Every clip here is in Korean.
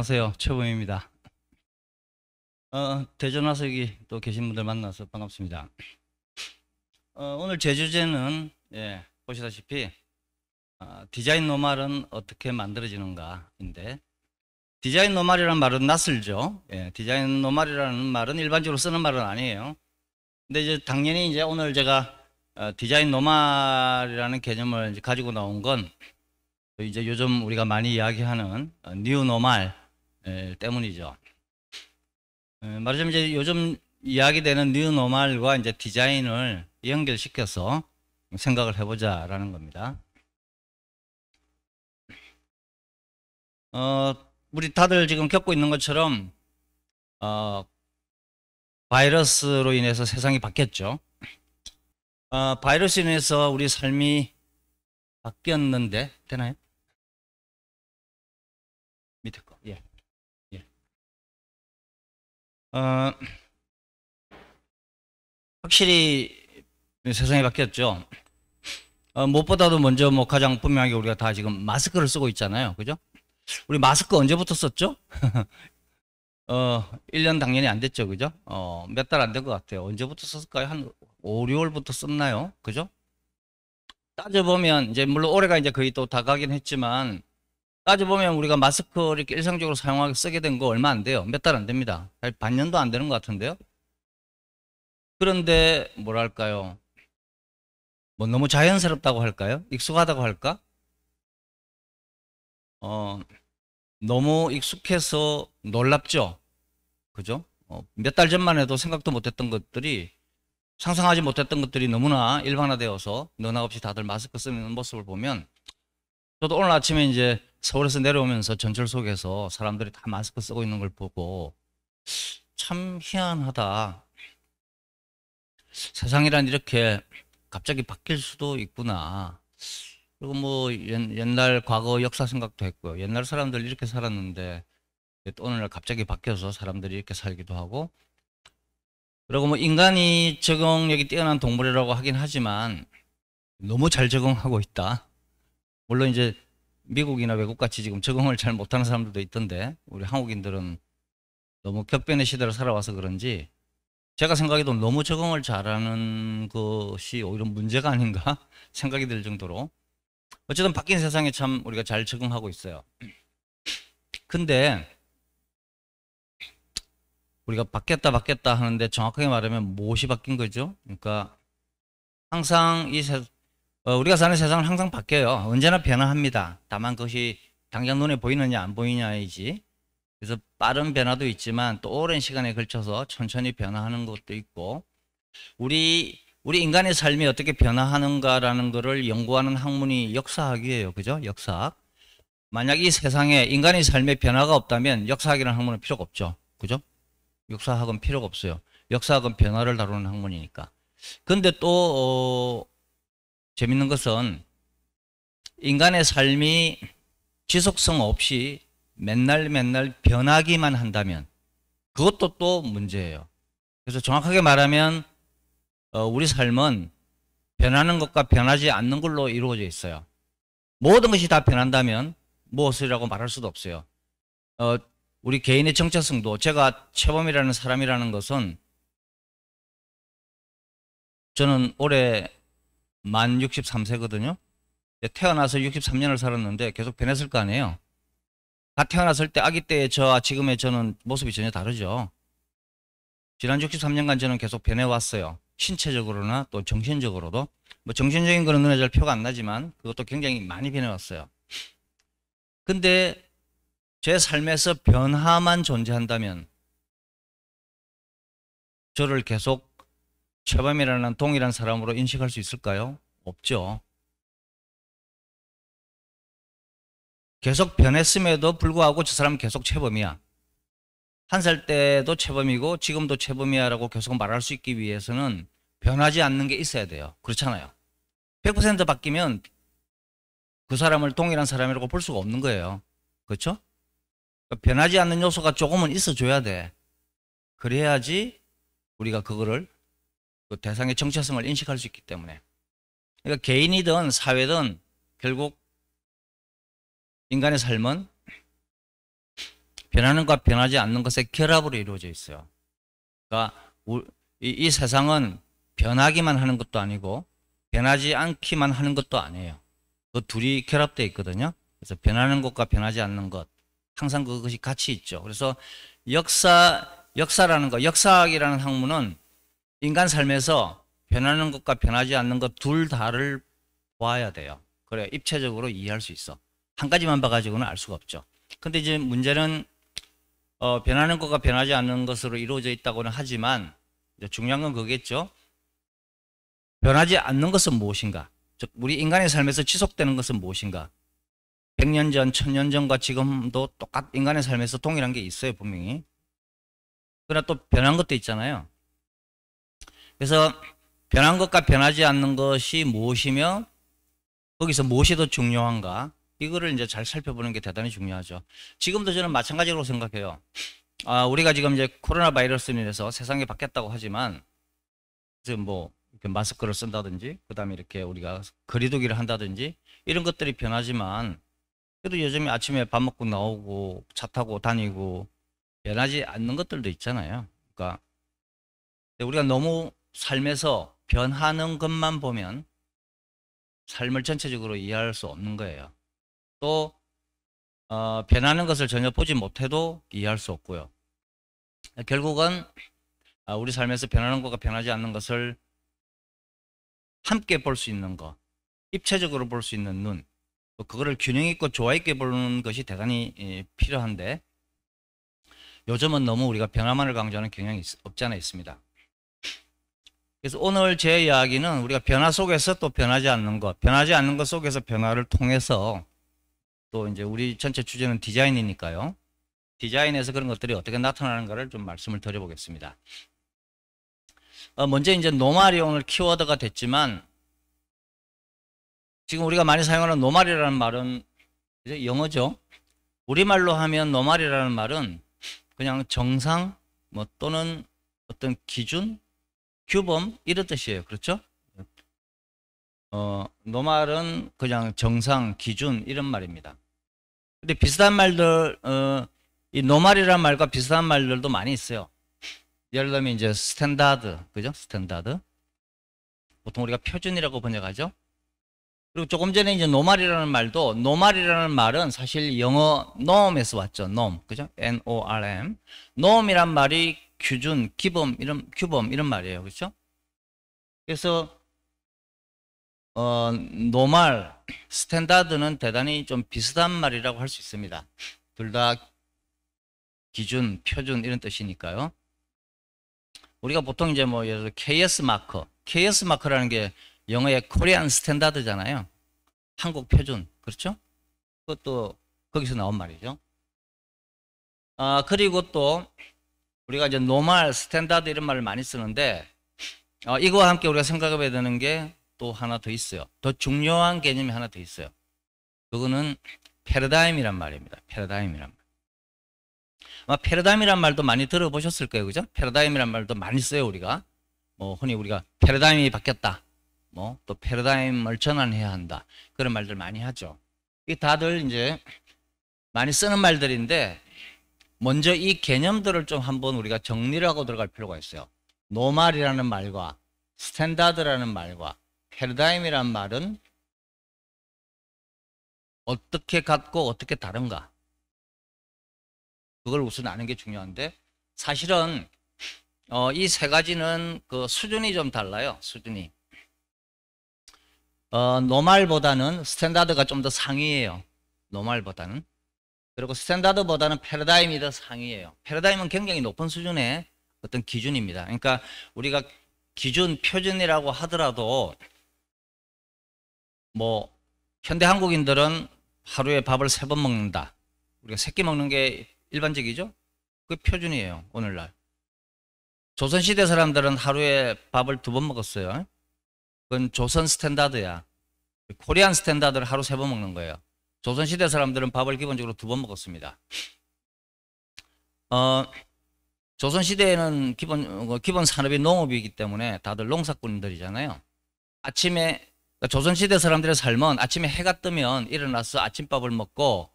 안녕하세요. 최범입니다. 어, 대전 화석이 또 계신 분들 만나서 반갑습니다. 어, 오늘 제 주제는 예, 보시다시피 어, 디자인 노말은 어떻게 만들어지는가인데 디자인 노말이라는 말은 낯설죠. 예, 디자인 노말이라는 말은 일반적으로 쓰는 말은 아니에요. 근데 이제 당연히 이제 오늘 제가 어, 디자인 노말이라는 개념을 가지고 나온 건 이제 요즘 우리가 많이 이야기하는 뉴 어, 노말 때문이죠. 말하자면 이제 요즘 이야기되는 뉴노멀과 이제 디자인을 연결시켜서 생각을 해보자라는 겁니다. 어, 우리 다들 지금 겪고 있는 것처럼 어, 바이러스로 인해서 세상이 바뀌었죠. 어, 바이러스로 인해서 우리 삶이 바뀌었는데 되나요? 어, 확실히 세상이 바뀌었죠. 어, 무엇보다도 먼저 뭐 가장 분명하게 우리가 다 지금 마스크를 쓰고 있잖아요. 그죠? 우리 마스크 언제부터 썼죠? 어, 1년 당연히 안 됐죠. 그죠? 어, 몇 달 안 된 것 같아요. 언제부터 썼을까요? 한 5, 6월부터 썼나요? 그죠? 따져보면, 이제 물론 올해가 이제 거의 또 다가긴 했지만, 따져보면 우리가 마스크를 이렇게 일상적으로 사용하게 쓰게 된 거 얼마 안 돼요. 몇 달 안 됩니다. 반년도 안 되는 것 같은데요. 그런데 뭐랄까요. 뭐 너무 자연스럽다고 할까요? 익숙하다고 할까? 어, 너무 익숙해서 놀랍죠? 그죠? 어, 몇달 전만 해도 생각도 못했던 것들이 상상하지 못했던 것들이 너무나 일반화되어서 너나 없이 다들 마스크 쓰는 모습을 보면 저도 오늘 아침에 이제 서울에서 내려오면서 전철 속에서 사람들이 다 마스크 쓰고 있는 걸 보고 참 희한하다. 세상이란 이렇게 갑자기 바뀔 수도 있구나. 그리고 뭐 옛날 과거 역사 생각도 했고요. 옛날 사람들 이렇게 살았는데 또 오늘날 갑자기 바뀌어서 사람들이 이렇게 살기도 하고 그리고 뭐 인간이 적응력이 뛰어난 동물이라고 하긴 하지만 너무 잘 적응하고 있다. 물론 이제 미국이나 외국같이 지금 적응을 잘 못하는 사람들도 있던데 우리 한국인들은 너무 격변의 시대를 살아와서 그런지 제가 생각해도 너무 적응을 잘하는 것이 오히려 문제가 아닌가 생각이 들 정도로 어쨌든 바뀐 세상에 참 우리가 잘 적응하고 있어요. 근데 우리가 바뀌었다 바뀌었다 하는데 정확하게 말하면 무엇이 바뀐 거죠? 그러니까 항상 이 세, 상 어, 우리가 사는 세상은 항상 바뀌어요. 언제나 변화합니다. 다만 그것이 당장 눈에 보이느냐 안 보이냐이지. 그래서 빠른 변화도 있지만 또 오랜 시간에 걸쳐서 천천히 변화하는 것도 있고 우리 우리 인간의 삶이 어떻게 변화하는가라는 것을 연구하는 학문이 역사학이에요. 그죠? 역사학. 만약 이 세상에 인간의 삶에 변화가 없다면 역사학이라는 학문은 필요가 없죠. 그죠? 역사학은 필요가 없어요. 역사학은 변화를 다루는 학문이니까. 근데 또 어, 재밌는 것은 인간의 삶이 지속성 없이 맨날 맨날 변하기만 한다면 그것도 또 문제예요. 그래서 정확하게 말하면 어, 우리 삶은 변하는 것과 변하지 않는 걸로 이루어져 있어요. 모든 것이 다 변한다면 무엇이라고 말할 수도 없어요. 어, 우리 개인의 정체성도 제가 최범이라는 사람이라는 것은 저는 올해 만 63세거든요. 태어나서 63년을 살았는데 계속 변했을 거 아니에요. 다 태어났을 때 아기 때의 저와 지금의 저는 모습이 전혀 다르죠. 지난 63년간 저는 계속 변해왔어요. 신체적으로나 또 정신적으로도. 뭐 정신적인 거는 눈에 잘 표가 안 나지만 그것도 굉장히 많이 변해왔어요. 근데 제 삶에서 변화만 존재한다면 저를 계속 최범이라는 동일한 사람으로 인식할 수 있을까요? 없죠. 계속 변했음에도 불구하고 저 사람은 계속 최범이야. 한 살 때도 최범이고 지금도 최범이야라고 계속 말할 수 있기 위해서는 변하지 않는 게 있어야 돼요. 그렇잖아요. 100% 바뀌면 그 사람을 동일한 사람이라고 볼 수가 없는 거예요. 그렇죠? 변하지 않는 요소가 조금은 있어줘야 돼. 그래야지 우리가 그거를 그 대상의 정체성을 인식할 수 있기 때문에 그러니까 개인이든 사회든 결국 인간의 삶은 변하는 것과 변하지 않는 것의 결합으로 이루어져 있어요. 그러니까 이, 이 세상은 변하기만 하는 것도 아니고 변하지 않기만 하는 것도 아니에요. 그 둘이 결합되어 있거든요. 그래서 변하는 것과 변하지 않는 것 항상 그것이 같이 있죠. 그래서 역사 역사라는 거 역사학이라는 학문은 인간 삶에서 변하는 것과 변하지 않는 것 둘 다를 보아야 돼요. 그래 입체적으로 이해할 수 있어. 한 가지만 봐가지고는 알 수가 없죠. 근데 이제 문제는 어, 변하는 것과 변하지 않는 것으로 이루어져 있다고는 하지만 중요한 건 그겠죠. 변하지 않는 것은 무엇인가? 즉 우리 인간의 삶에서 지속되는 것은 무엇인가? 100년 전, 1000년 전과 지금도 똑같 인간의 삶에서 동일한 게 있어요, 분명히. 그러나 또 변한 것도 있잖아요. 그래서 변한 것과 변하지 않는 것이 무엇이며 거기서 무엇이 더 중요한가 이거를 이제 잘 살펴보는 게 대단히 중요하죠. 지금도 저는 마찬가지로 생각해요. 아, 우리가 지금 이제 코로나 바이러스로 인해서 세상이 바뀌었다고 하지만 지금 뭐 이렇게 마스크를 쓴다든지 그다음에 이렇게 우리가 거리두기를 한다든지 이런 것들이 변하지만 그래도 요즘에 아침에 밥 먹고 나오고 차 타고 다니고 변하지 않는 것들도 있잖아요. 그러니까 우리가 너무 삶에서 변하는 것만 보면 삶을 전체적으로 이해할 수 없는 거예요. 또 어, 변하는 것을 전혀 보지 못해도 이해할 수 없고요. 결국은 아, 우리 삶에서 변하는 것과 변하지 않는 것을 함께 볼 수 있는 것, 입체적으로 볼 수 있는 눈, 그거를 균형 있고 조화 있게 보는 것이 대단히 예, 필요한데 요즘은 너무 우리가 변화만을 강조하는 경향이 없지 않아 있습니다. 그래서 오늘 제 이야기는 우리가 변화 속에서 또 변하지 않는 것, 변하지 않는 것 속에서 변화를 통해서 또 이제 우리 전체 주제는 디자인이니까요. 디자인에서 그런 것들이 어떻게 나타나는가를 좀 말씀을 드려보겠습니다. 어, 먼저 이제 노말이 오늘 키워드가 됐지만 지금 우리가 많이 사용하는 노말이라는 말은 이제 영어죠. 우리말로 하면 노말이라는 말은 그냥 정상 뭐 또는 어떤 기준 규범 이런 뜻이에요. 그렇죠? 어, 노말은 그냥 정상, 기준 이런 말입니다. 근데 비슷한 말들 어, 이 노말이라는 말과 비슷한 말들도 많이 있어요. 예를 들면 이제 스탠다드, 그죠? 스탠다드. 보통 우리가 표준이라고 번역하죠. 그리고 조금 전에 이제 노말이라는 말도 노말이라는 말은 사실 영어 norm에서 왔죠. norm, 그죠? N O R M. norm이란 말이 규준, 기범 이런 규범 이런 말이에요. 그렇죠? 그래서 어, 노말, 스탠다드는 대단히 좀 비슷한 말이라고 할 수 있습니다. 둘 다 기준, 표준 이런 뜻이니까요. 우리가 보통 이제 뭐 예를 들어 KS 마커, KS 마커라는 게 영어의 코리안 스탠다드잖아요. 한국 표준, 그렇죠? 그것도 거기서 나온 말이죠. 아, 그리고 또 우리가 이제 노말, 스탠다드 이런 말을 많이 쓰는데 어, 이거와 함께 우리가 생각해 봐야 되는 게 또 하나 더 있어요. 더 중요한 개념이 하나 더 있어요. 그거는 패러다임이란 말입니다. 패러다임이란 말. 아마 패러다임이란 말도 많이 들어보셨을 거예요. 그죠? 패러다임이란 말도 많이 써요, 우리가. 뭐 흔히 우리가 패러다임이 바뀌었다. 뭐 또 패러다임을 전환해야 한다. 그런 말들 많이 하죠. 이 다들 이제 많이 쓰는 말들인데 먼저 이 개념들을 좀 한번 우리가 정리를 하고 들어갈 필요가 있어요. 노말이라는 말과 스탠다드라는 말과 패러다임이란 말은 어떻게 같고 어떻게 다른가. 그걸 우선 아는 게 중요한데 사실은 어, 이 세 가지는 그 수준이 좀 달라요. 수준이. 어, 노말보다는 스탠다드가 좀 더 상위예요. 노말보다는. 그리고 스탠다드보다는 패러다임이 더 상위예요. 패러다임은 굉장히 높은 수준의 어떤 기준입니다. 그러니까 우리가 기준 표준이라고 하더라도 뭐 현대 한국인들은 하루에 밥을 세 번 먹는다. 우리가 세 끼 먹는 게 일반적이죠? 그 표준이에요, 오늘날. 조선시대 사람들은 하루에 밥을 두 번 먹었어요. 그건 조선 스탠다드야. 코리안 스탠다드를 하루 세 번 먹는 거예요. 조선시대 사람들은 밥을 기본적으로 두 번 먹었습니다. 어, 조선시대에는 기본, 어, 기본 산업이 농업이기 때문에 다들 농사꾼들이잖아요. 아침에, 그러니까 조선시대 사람들의 삶은 아침에 해가 뜨면 일어나서 아침밥을 먹고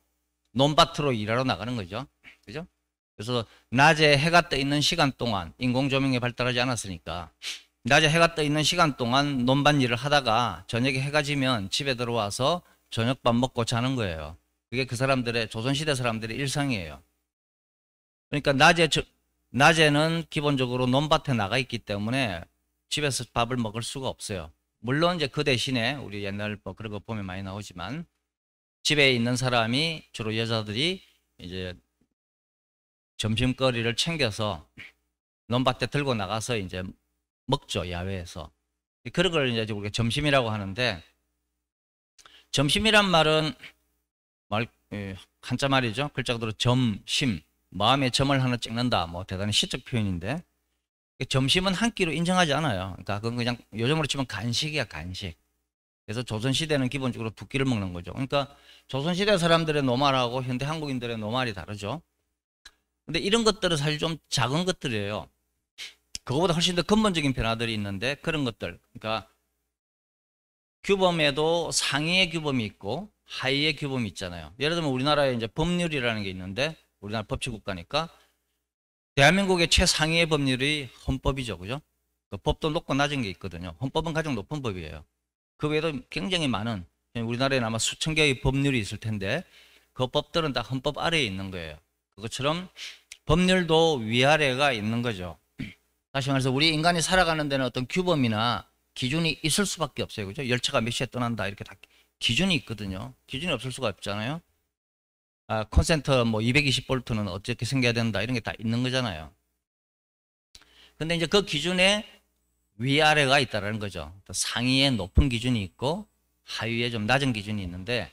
논밭으로 일하러 나가는 거죠. 그죠? 그래서 낮에 해가 떠 있는 시간 동안 인공조명이 발달하지 않았으니까 낮에 해가 떠 있는 시간 동안 논밭 일을 하다가 저녁에 해가 지면 집에 들어와서 저녁밥 먹고 자는 거예요. 그게 그 사람들의 조선시대 사람들의 일상이에요. 그러니까 낮에 저, 낮에는 기본적으로 논밭에 나가 있기 때문에 집에서 밥을 먹을 수가 없어요. 물론 이제 그 대신에 우리 옛날 뭐 그런 거 보면 많이 나오지만 집에 있는 사람이 주로 여자들이 이제 점심거리를 챙겨서 논밭에 들고 나가서 이제 먹죠 야외에서 그런 걸 이제 우리가 점심이라고 하는데 점심이란 말은 말 예, 한자 말이죠. 글자 그대로 점심, 마음의 점을 하나 찍는다. 뭐 대단히 시적 표현인데 그 점심은 한 끼로 인정하지 않아요. 그러니까 그건 그냥 요즘으로 치면 간식이야 간식. 그래서 조선시대는 기본적으로 두 끼를 먹는 거죠. 그러니까 조선시대 사람들의 노말하고 현대 한국인들의 노말이 다르죠. 근데 이런 것들은 사실 좀 작은 것들이에요. 그거보다 훨씬 더 근본적인 변화들이 있는데 그런 것들. 그러니까 규범에도 상위의 규범이 있고 하위의 규범이 있잖아요. 예를 들면 우리나라에 이제 법률이라는 게 있는데 우리나라 법치 국가니까 대한민국의 최상위의 법률이 헌법이죠. 그죠? 그 법도 높고 낮은 게 있거든요. 헌법은 가장 높은 법이에요. 그 외에도 굉장히 많은 우리나라에 아마 수천 개의 법률이 있을 텐데 그 법들은 다 헌법 아래에 있는 거예요. 그것처럼 법률도 위아래가 있는 거죠. 다시 말해서 우리 인간이 살아가는 데는 어떤 규범이나 기준이 있을 수밖에 없어요. 그죠? 열차가 몇 시에 떠난다. 이렇게 다 기준이 있거든요. 기준이 없을 수가 없잖아요. 아, 콘센트뭐 220볼트는 어떻게 생겨야 된다. 이런 게 다 있는 거잖아요. 근데 이제 그 기준에 위아래가 있다라는 거죠. 상위에 높은 기준이 있고 하위에 좀 낮은 기준이 있는데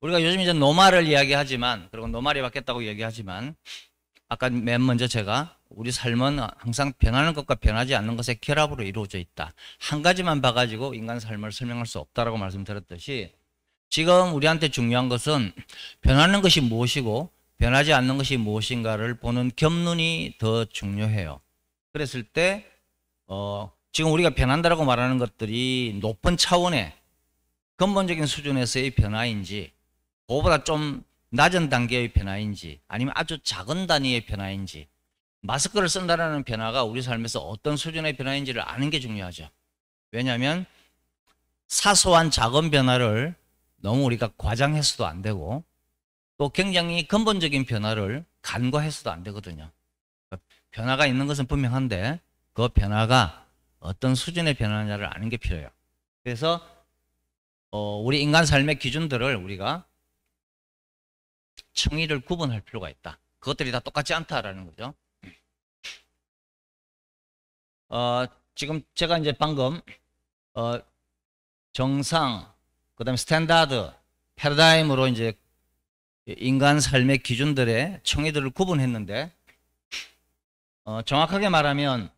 우리가 요즘 이제 노말을 이야기하지만 그리고 노말이 바뀌었다고 얘기하지만 아까 맨 먼저 제가 우리 삶은 항상 변하는 것과 변하지 않는 것의 결합으로 이루어져 있다. 한 가지만 봐가지고 인간 삶을 설명할 수 없다라고 말씀드렸듯이 지금 우리한테 중요한 것은 변하는 것이 무엇이고 변하지 않는 것이 무엇인가를 보는 겹눈이 더 중요해요. 그랬을 때 어, 지금 우리가 변한다라고 말하는 것들이 높은 차원의 근본적인 수준에서의 변화인지 그보다 좀 낮은 단계의 변화인지 아니면 아주 작은 단위의 변화인지 마스크를 쓴다라는 변화가 우리 삶에서 어떤 수준의 변화인지를 아는 게 중요하죠. 왜냐하면 사소한 작은 변화를 너무 우리가 과장해서도 안 되고 또 굉장히 근본적인 변화를 간과해서도 안 되거든요. 변화가 있는 것은 분명한데 그 변화가 어떤 수준의 변화냐를 아는 게 필요해요. 그래서 어, 우리 인간 삶의 기준들을 우리가 청의를 구분할 필요가 있다. 그것들이 다 똑같지 않다라는 거죠. 어, 지금 제가 이제 방금 어, 정상, 그다음에 스탠다드, 패러다임으로 이제 인간 삶의 기준들의 청의들을 구분했는데 어, 정확하게 말하면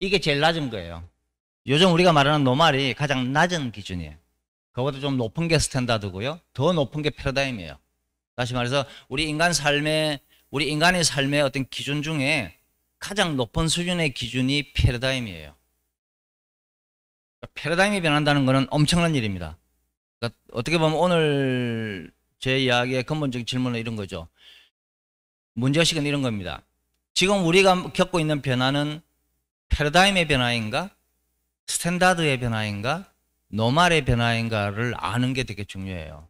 이게 제일 낮은 거예요. 요즘 우리가 말하는 노말이 가장 낮은 기준이에요. 그거보다 좀 높은 게 스탠다드고요. 더 높은 게 패러다임이에요. 다시 말해서 우리 인간 삶의 우리 인간의 삶의 어떤 기준 중에 가장 높은 수준의 기준이 패러다임이에요. 그러니까 패러다임이 변한다는 것은 엄청난 일입니다. 그러니까 어떻게 보면 오늘 제 이야기의 근본적인 질문은 이런 거죠. 문제의식은 이런 겁니다. 지금 우리가 겪고 있는 변화는 패러다임의 변화인가? 스탠다드의 변화인가? 노말의 변화인가를 아는 게 되게 중요해요.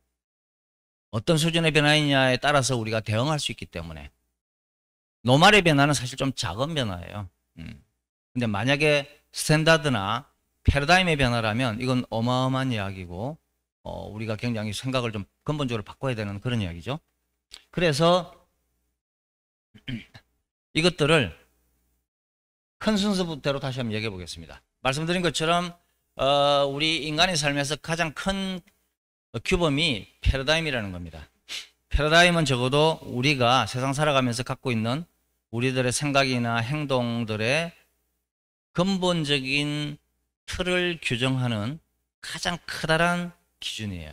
어떤 수준의 변화이냐에 따라서 우리가 대응할 수 있기 때문에 노말의 변화는 사실 좀 작은 변화예요. 음. 근데 만약에 스탠다드나 패러다임의 변화라면 이건 어마어마한 이야기고 어, 우리가 굉장히 생각을 좀 근본적으로 바꿔야 되는 그런 이야기죠. 그래서 이것들을 큰 순서부터로 다시 한번 얘기해 보겠습니다. 말씀드린 것처럼 어, 우리 인간의 삶에서 가장 큰 큐범이 패러다임이라는 겁니다. 패러다임은 적어도 우리가 세상 살아가면서 갖고 있는 우리들의 생각이나 행동들의 근본적인 틀을 규정하는 가장 크다란 기준이에요.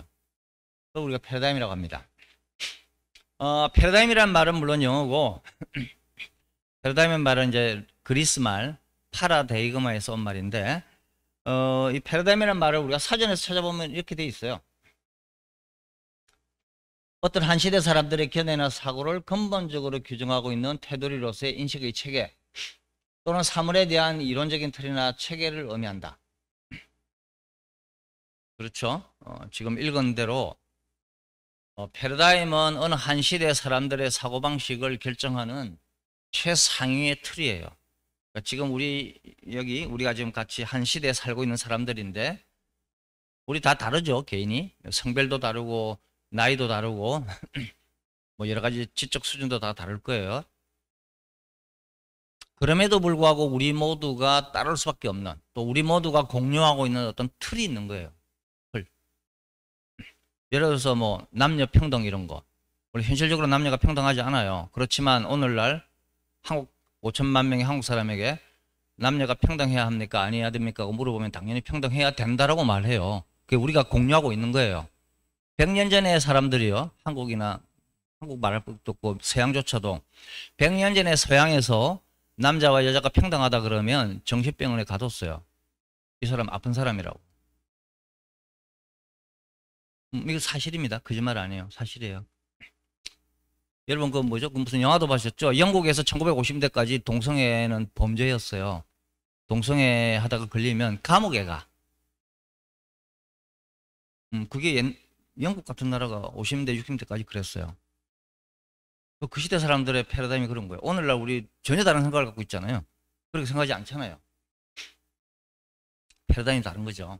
그걸 우리가 패러다임이라고 합니다. 어, 패러다임이란 말은 물론 영어고 패러다임의 말은 이제 그리스 말 파라데이그마에서 온 말인데 어, 이 패러다임이란 말을 우리가 사전에서 찾아보면 이렇게 돼 있어요. 어떤 한 시대 사람들의 견해나 사고를 근본적으로 규정하고 있는 테두리로서의 인식의 체계 또는 사물에 대한 이론적인 틀이나 체계를 의미한다. 그렇죠? 어, 지금 읽은 대로 어, 패러다임은 어느 한 시대 사람들의 사고방식을 결정하는 최상위의 틀이에요. 그러니까 지금 우리 여기 우리가 지금 같이 한 시대에 살고 있는 사람들인데 우리 다 다르죠 개인이 성별도 다르고 나이도 다르고 뭐 여러 가지 지적 수준도 다 다를 거예요. 그럼에도 불구하고 우리 모두가 따를 수밖에 없는 또 우리 모두가 공유하고 있는 어떤 틀이 있는 거예요. 틀. 예를 들어서 뭐 남녀 평등 이런 거. 원래 현실적으로 남녀가 평등하지 않아요. 그렇지만 오늘날 한국 5천만 명의 한국 사람에게 남녀가 평등해야 합니까? 아니야 됩니까? 물어보면 당연히 평등해야 된다라고 말해요. 그게 우리가 공유하고 있는 거예요. 100년 전에 사람들이요. 한국이나 한국 말할 법도 없고 서양조차도 100년 전에 서양에서 남자와 여자가 평등하다 그러면 정신병원에 가뒀어요. 이 사람 아픈 사람이라고. 음, 이거 사실입니다. 거짓말 아니에요. 사실이에요. 여러분 그 뭐죠? 그 무슨 영화도 보셨죠? 영국에서 1 9 5 0대까지 동성애는 범죄였어요. 동성애 하다가 걸리면 감옥에 가. 음, 그게 옛, 영국 같은 나라가 50대, 60대까지 그랬어요. 그 시대 사람들의 패러다임이 그런 거예요. 오늘날 우리 전혀 다른 생각을 갖고 있잖아요. 그렇게 생각하지 않잖아요. 패러다임이 다른 거죠.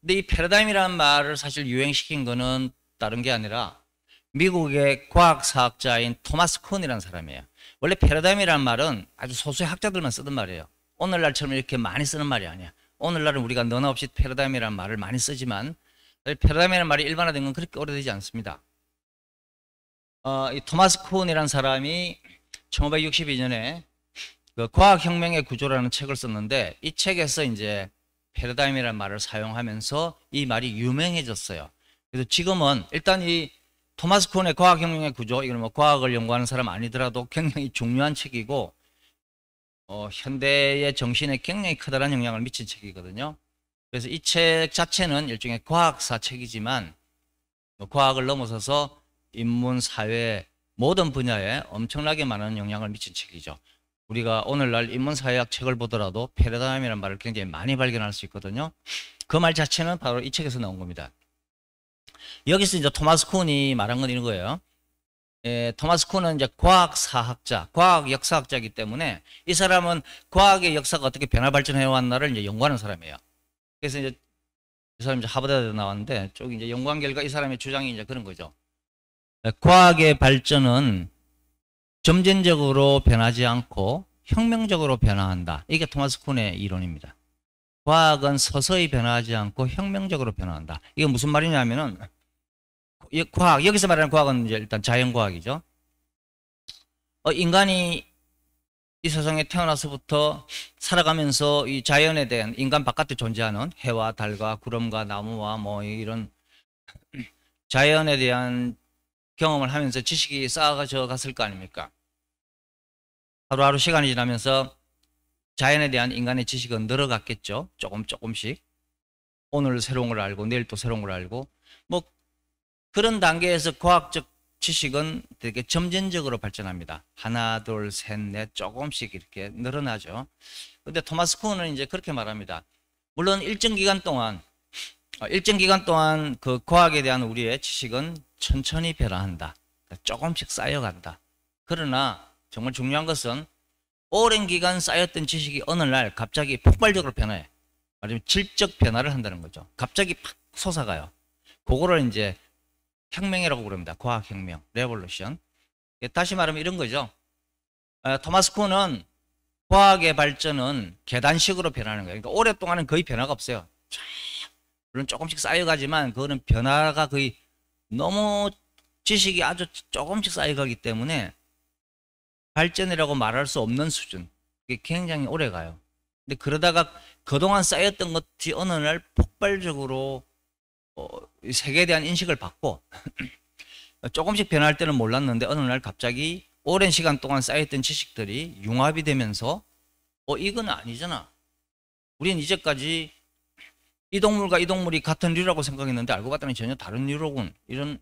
근데 이 패러다임이라는 말을 사실 유행시킨 거는 다른 게 아니라 미국의 과학사학자인 토마스 쿤이라는 사람이에요. 원래 패러다임이라는 말은 아주 소수의 학자들만 쓰던 말이에요. 오늘날처럼 이렇게 많이 쓰는 말이 아니야. 오늘날은 우리가 너나 없이 패러다임이라는 말을 많이 쓰지만 패러다임이라는 말이 일반화된 건 그렇게 오래되지 않습니다. 어, 이 토마스 쿤이라는 사람이 1962년에 그 과학혁명의 구조라는 책을 썼는데 이 책에서 이제 패러다임이라는 말을 사용하면서 이 말이 유명해졌어요. 그래서 지금은 일단 이 토마스 쿤의 과학혁명의 구조, 이건 뭐 과학을 연구하는 사람 아니더라도 굉장히 중요한 책이고 어, 현대의 정신에 굉장히 커다란 영향을 미친 책이거든요. 그래서 이 책 자체는 일종의 과학사 책이지만 뭐 과학을 넘어서서 인문, 사회 모든 분야에 엄청나게 많은 영향을 미친 책이죠. 우리가 오늘날 인문사회학 책을 보더라도 패러다임이라는 말을 굉장히 많이 발견할 수 있거든요. 그 말 자체는 바로 이 책에서 나온 겁니다. 여기서 이제 토마스 쿤이 말한 건 이런 거예요. 예, 토마스 쿤은 이제 과학사학자, 과학 역사학자이기 때문에 이 사람은 과학의 역사가 어떻게 변화 발전해 왔나를 이제 연구하는 사람이에요. 그래서 이제 이 사람이 하버드대 나왔는데 쭉 이제 연구한 결과 이 사람의 주장이 이제 그런 거죠. 네, 과학의 발전은 점진적으로 변하지 않고 혁명적으로 변화한다. 이게 토마스 쿤의 이론입니다. 과학은 서서히 변화하지 않고 혁명적으로 변화한다. 이게 무슨 말이냐면은 과학 여기서 말하는 과학은 이제 일단 자연과학이죠. 어, 인간이 이 세상에 태어나서부터 살아가면서 이 자연에 대한 인간 바깥에 존재하는 해와 달과 구름과 나무와 뭐 이런 자연에 대한 경험을 하면서 지식이 쌓아져 갔을 거 아닙니까? 하루하루 시간이 지나면서 자연에 대한 인간의 지식은 늘어갔겠죠. 조금 조금씩. 오늘 새로운 걸 알고 내일 또 새로운 걸 알고 뭐 그런 단계에서 과학적 지식은 되게 점진적으로 발전합니다. 하나, 둘, 셋, 넷 조금씩 이렇게 늘어나죠. 근데 토마스 쿤은 이제 그렇게 말합니다. 물론 일정 기간 동안 어, 일정 기간 동안 그 과학에 대한 우리의 지식은 천천히 변화한다. 그러니까 조금씩 쌓여간다. 그러나 정말 중요한 것은 오랜 기간 쌓였던 지식이 어느 날 갑자기 폭발적으로 변해. 아하면 질적 변화를 한다는 거죠. 갑자기 팍 솟아가요. 그거를 이제 혁명이라고 부릅니다. 과학혁명, 레볼루션. 예, 다시 말하면 이런 거죠. 어, 토마스 쿤은 과학의 발전은 계단식으로 변하는 거예요. 그러니까 오랫동안은 거의 변화가 없어요. 물론 조금씩 쌓여가지만 그거는 변화가 거의 너무 지식이 아주 조금씩 쌓여가기 때문에 발전이라고 말할 수 없는 수준. 그게 굉장히 오래 가요. 근데 그러다가 그동안 쌓였던 것이 어느 날 폭발적으로 어, 세계에 대한 인식을 받고 조금씩 변할 때는 몰랐는데 어느 날 갑자기 오랜 시간 동안 쌓였던 지식들이 융합이 되면서 어 이건 아니잖아. 우린 이제까지 이 동물과 이 동물이 같은 류라고 생각했는데 알고 봤더니 전혀 다른 류로군. 이런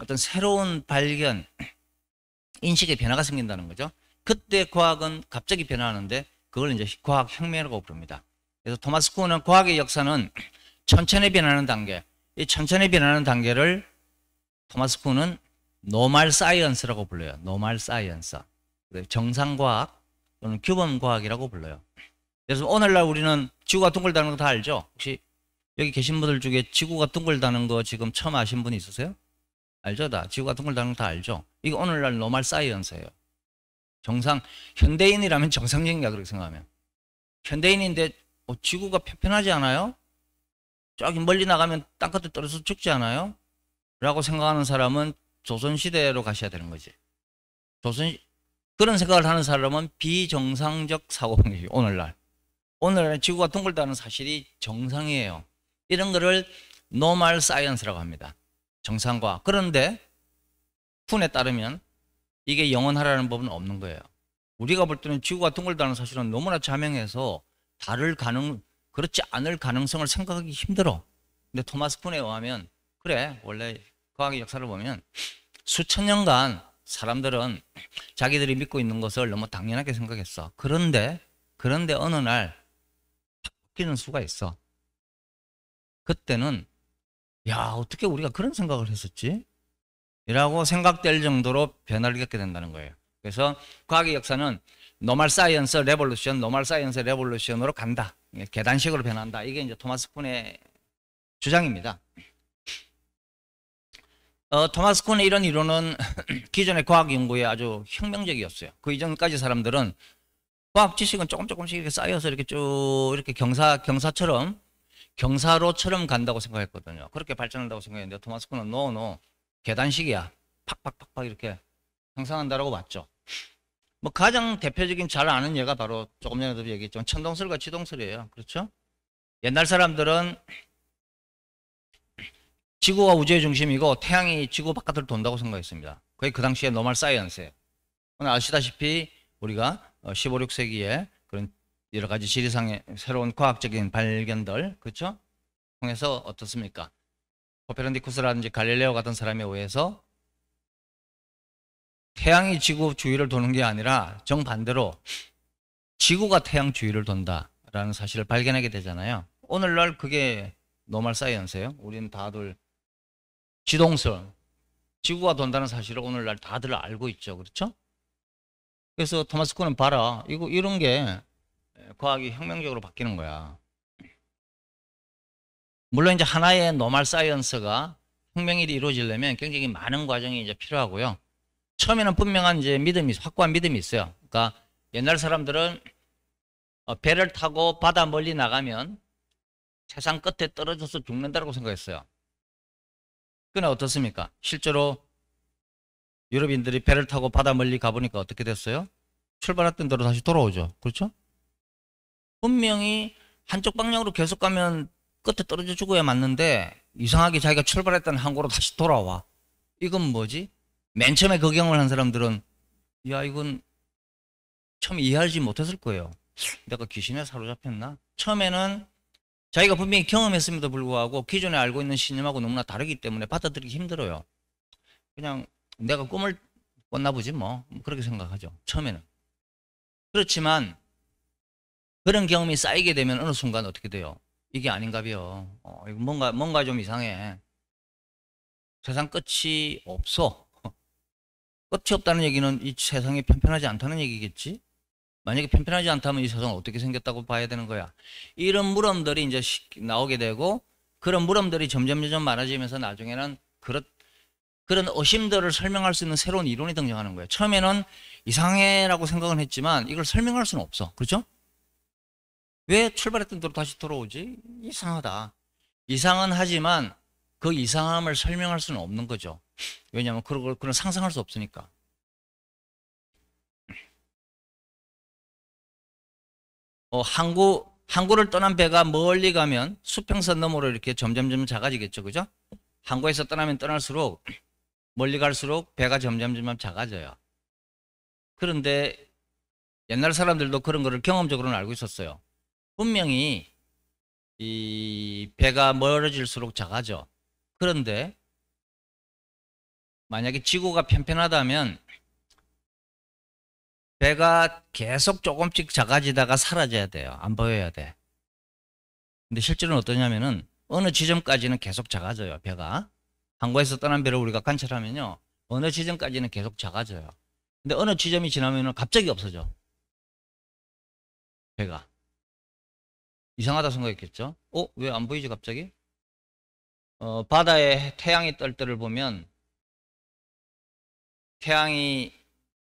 어떤 새로운 발견, 인식의 변화가 생긴다는 거죠. 그때 과학은 갑자기 변화하는데 그걸 이제 과학 혁명이라고 부릅니다. 그래서 토마스 쿠는 과학의 역사는 천천히 변하는 단계, 이 천천히 변하는 단계를 토마스 쿤은 노말 사이언스라고 불러요. 노말 사이언스. 정상과학 또는 규범과학이라고 불러요. 그래서 오늘날 우리는 지구가 둥글다는 거 다 알죠? 혹시 여기 계신 분들 중에 지구가 둥글다는 거 지금 처음 아신 분 있으세요? 알죠? 다. 지구가 둥글다는 거 다 알죠? 이거 오늘날 노말 사이언스예요. 정상, 현대인이라면 정상적인가 그렇게 생각하면. 현대인인데 어, 지구가 편편하지 않아요? 저기 멀리 나가면 땅끝에 떨어져 죽지 않아요? 라고 생각하는 사람은 조선시대로 가셔야 되는 거지. 조선, 그런 생각을 하는 사람은 비정상적 사고방식이 오늘날. 오늘날 지구가 둥글다는 사실이 정상이에요. 이런 거를 노멀 사이언스라고 합니다. 정상과. 그런데 푼에 따르면 이게 영원하라는 법은 없는 거예요. 우리가 볼 때는 지구가 둥글다는 사실은 너무나 자명해서 달을 가는 그렇지 않을 가능성을 생각하기 힘들어. 근데 토마스 쿤에 의하면 그래 원래 과학의 역사를 보면 수천 년간 사람들은 자기들이 믿고 있는 것을 너무 당연하게 생각했어. 그런데 그런데 어느 날 바뀌는 수가 있어. 그때는 야 어떻게 우리가 그런 생각을 했었지? 이라고 생각될 정도로 변화를 겪게 된다는 거예요. 그래서 과학의 역사는 노멀 사이언스 레볼루션, 노멀 사이언스 레볼루션으로 간다. 예, 계단식으로 변한다. 이게 이제 토마스 쿤의 주장입니다. 어, 토마스 쿤의 이런 이론은 기존의 과학 연구에 아주 혁명적이었어요. 그 이전까지 사람들은 과학 지식은 조금 조금씩 이렇게 쌓여서 이렇게 쭉 이렇게 경사 경사처럼 경사로처럼 간다고 생각했거든요. 그렇게 발전한다고 생각했는데 토마스 쿤은 노노 no, 계단식이야. 팍팍팍팍 이렇게 상상한다라고 봤죠. 뭐 가장 대표적인 잘 아는 예가 바로 조금 전에도 얘기했지만 천동설과 지동설이에요. 그렇죠? 옛날 사람들은 지구가 우주의 중심이고 태양이 지구 바깥으로 돈다고 생각했습니다. 그게 그 당시에 노멀 사이언스예요. 오늘 아시다시피 우리가 15, 어, 16세기에 그런 여러 가지 지리상의 새로운 과학적인 발견들, 그렇죠? 통해서 어떻습니까? 코페르니쿠스라든지 갈릴레오 같은 사람에 의해서 태양이 지구 주위를 도는 게 아니라 정반대로 지구가 태양 주위를 돈다라는 사실을 발견하게 되잖아요. 오늘날 그게 노멀 사이언스예요. 우리는 다들 지동설, 지구가 돈다는 사실을 오늘날 다들 알고 있죠. 그렇죠? 그래서 토마스 쿤은 봐라. 이거 이런 게 과학이 혁명적으로 바뀌는 거야. 물론 이제 하나의 노멀 사이언스가 혁명이 이루어지려면 굉장히 많은 과정이 이제 필요하고요. 처음에는 분명한 이제 믿음이 확고한 믿음이 있어요. 그러니까 옛날 사람들은 어, 배를 타고 바다 멀리 나가면 세상 끝에 떨어져서 죽는다고 생각했어요. 그러나 어떻습니까? 실제로 유럽인들이 배를 타고 바다 멀리 가보니까 어떻게 됐어요? 출발했던 대로 다시 돌아오죠. 그렇죠? 분명히 한쪽 방향으로 계속 가면 끝에 떨어져 죽어야 맞는데 이상하게 자기가 출발했던 항구로 다시 돌아와. 이건 뭐지? 맨 처음에 그 경험을 한 사람들은 야 이건 처음 이해하지 못했을 거예요. 내가 귀신에 사로잡혔나? 처음에는 자기가 분명히 경험했음에도 불구하고 기존에 알고 있는 신념하고 너무나 다르기 때문에 받아들이기 힘들어요. 그냥 내가 꿈을 꿨나 보지 뭐 그렇게 생각하죠. 처음에는. 그렇지만 그런 경험이 쌓이게 되면 어느 순간 어떻게 돼요? 이게 아닌가벼. 어, 뭔가 뭔가 좀 이상해. 세상 끝이 없어. 끝이 없다는 얘기는 이 세상이 편편하지 않다는 얘기겠지? 만약에 편편하지 않다면 이 세상 은 어떻게 생겼다고 봐야 되는 거야. 이런 물음들이 이제 나오게 되고 그런 물음들이 점점 점점 많아지면서 나중에는 그렇 그런 의심들을 설명할 수 있는 새로운 이론이 등장하는 거예요. 처음에는 이상해라고 생각은 했지만 이걸 설명할 수는 없어. 그렇죠? 왜 출발했던 대로 다시 돌아오지? 이상하다. 이상은 하지만 그 이상함을 설명할 수는 없는 거죠. 왜냐하면 그런 걸 그런 상상할 수 없으니까. 어, 항구 항구를 떠난 배가 멀리 가면 수평선 너머로 이렇게 점점점 작아지겠죠, 그죠? 항구에서 떠나면 떠날수록 멀리 갈수록 배가 점점점 작아져요. 그런데 옛날 사람들도 그런 거를 경험적으로는 알고 있었어요. 분명히 이 배가 멀어질수록 작아져. 그런데 만약에 지구가 편편하다면 배가 계속 조금씩 작아지다가 사라져야 돼요. 안 보여야 돼. 근데 실제로는 어떠냐면은 어느 지점까지는 계속 작아져요. 배가. 항구에서 떠난 배를 우리가 관찰하면요. 어느 지점까지는 계속 작아져요. 근데 어느 지점이 지나면은 갑자기 없어져. 배가. 이상하다 생각했겠죠? 어? 왜 안 보이지 갑자기? 어, 바다에 태양이 떨 때를 보면 태양이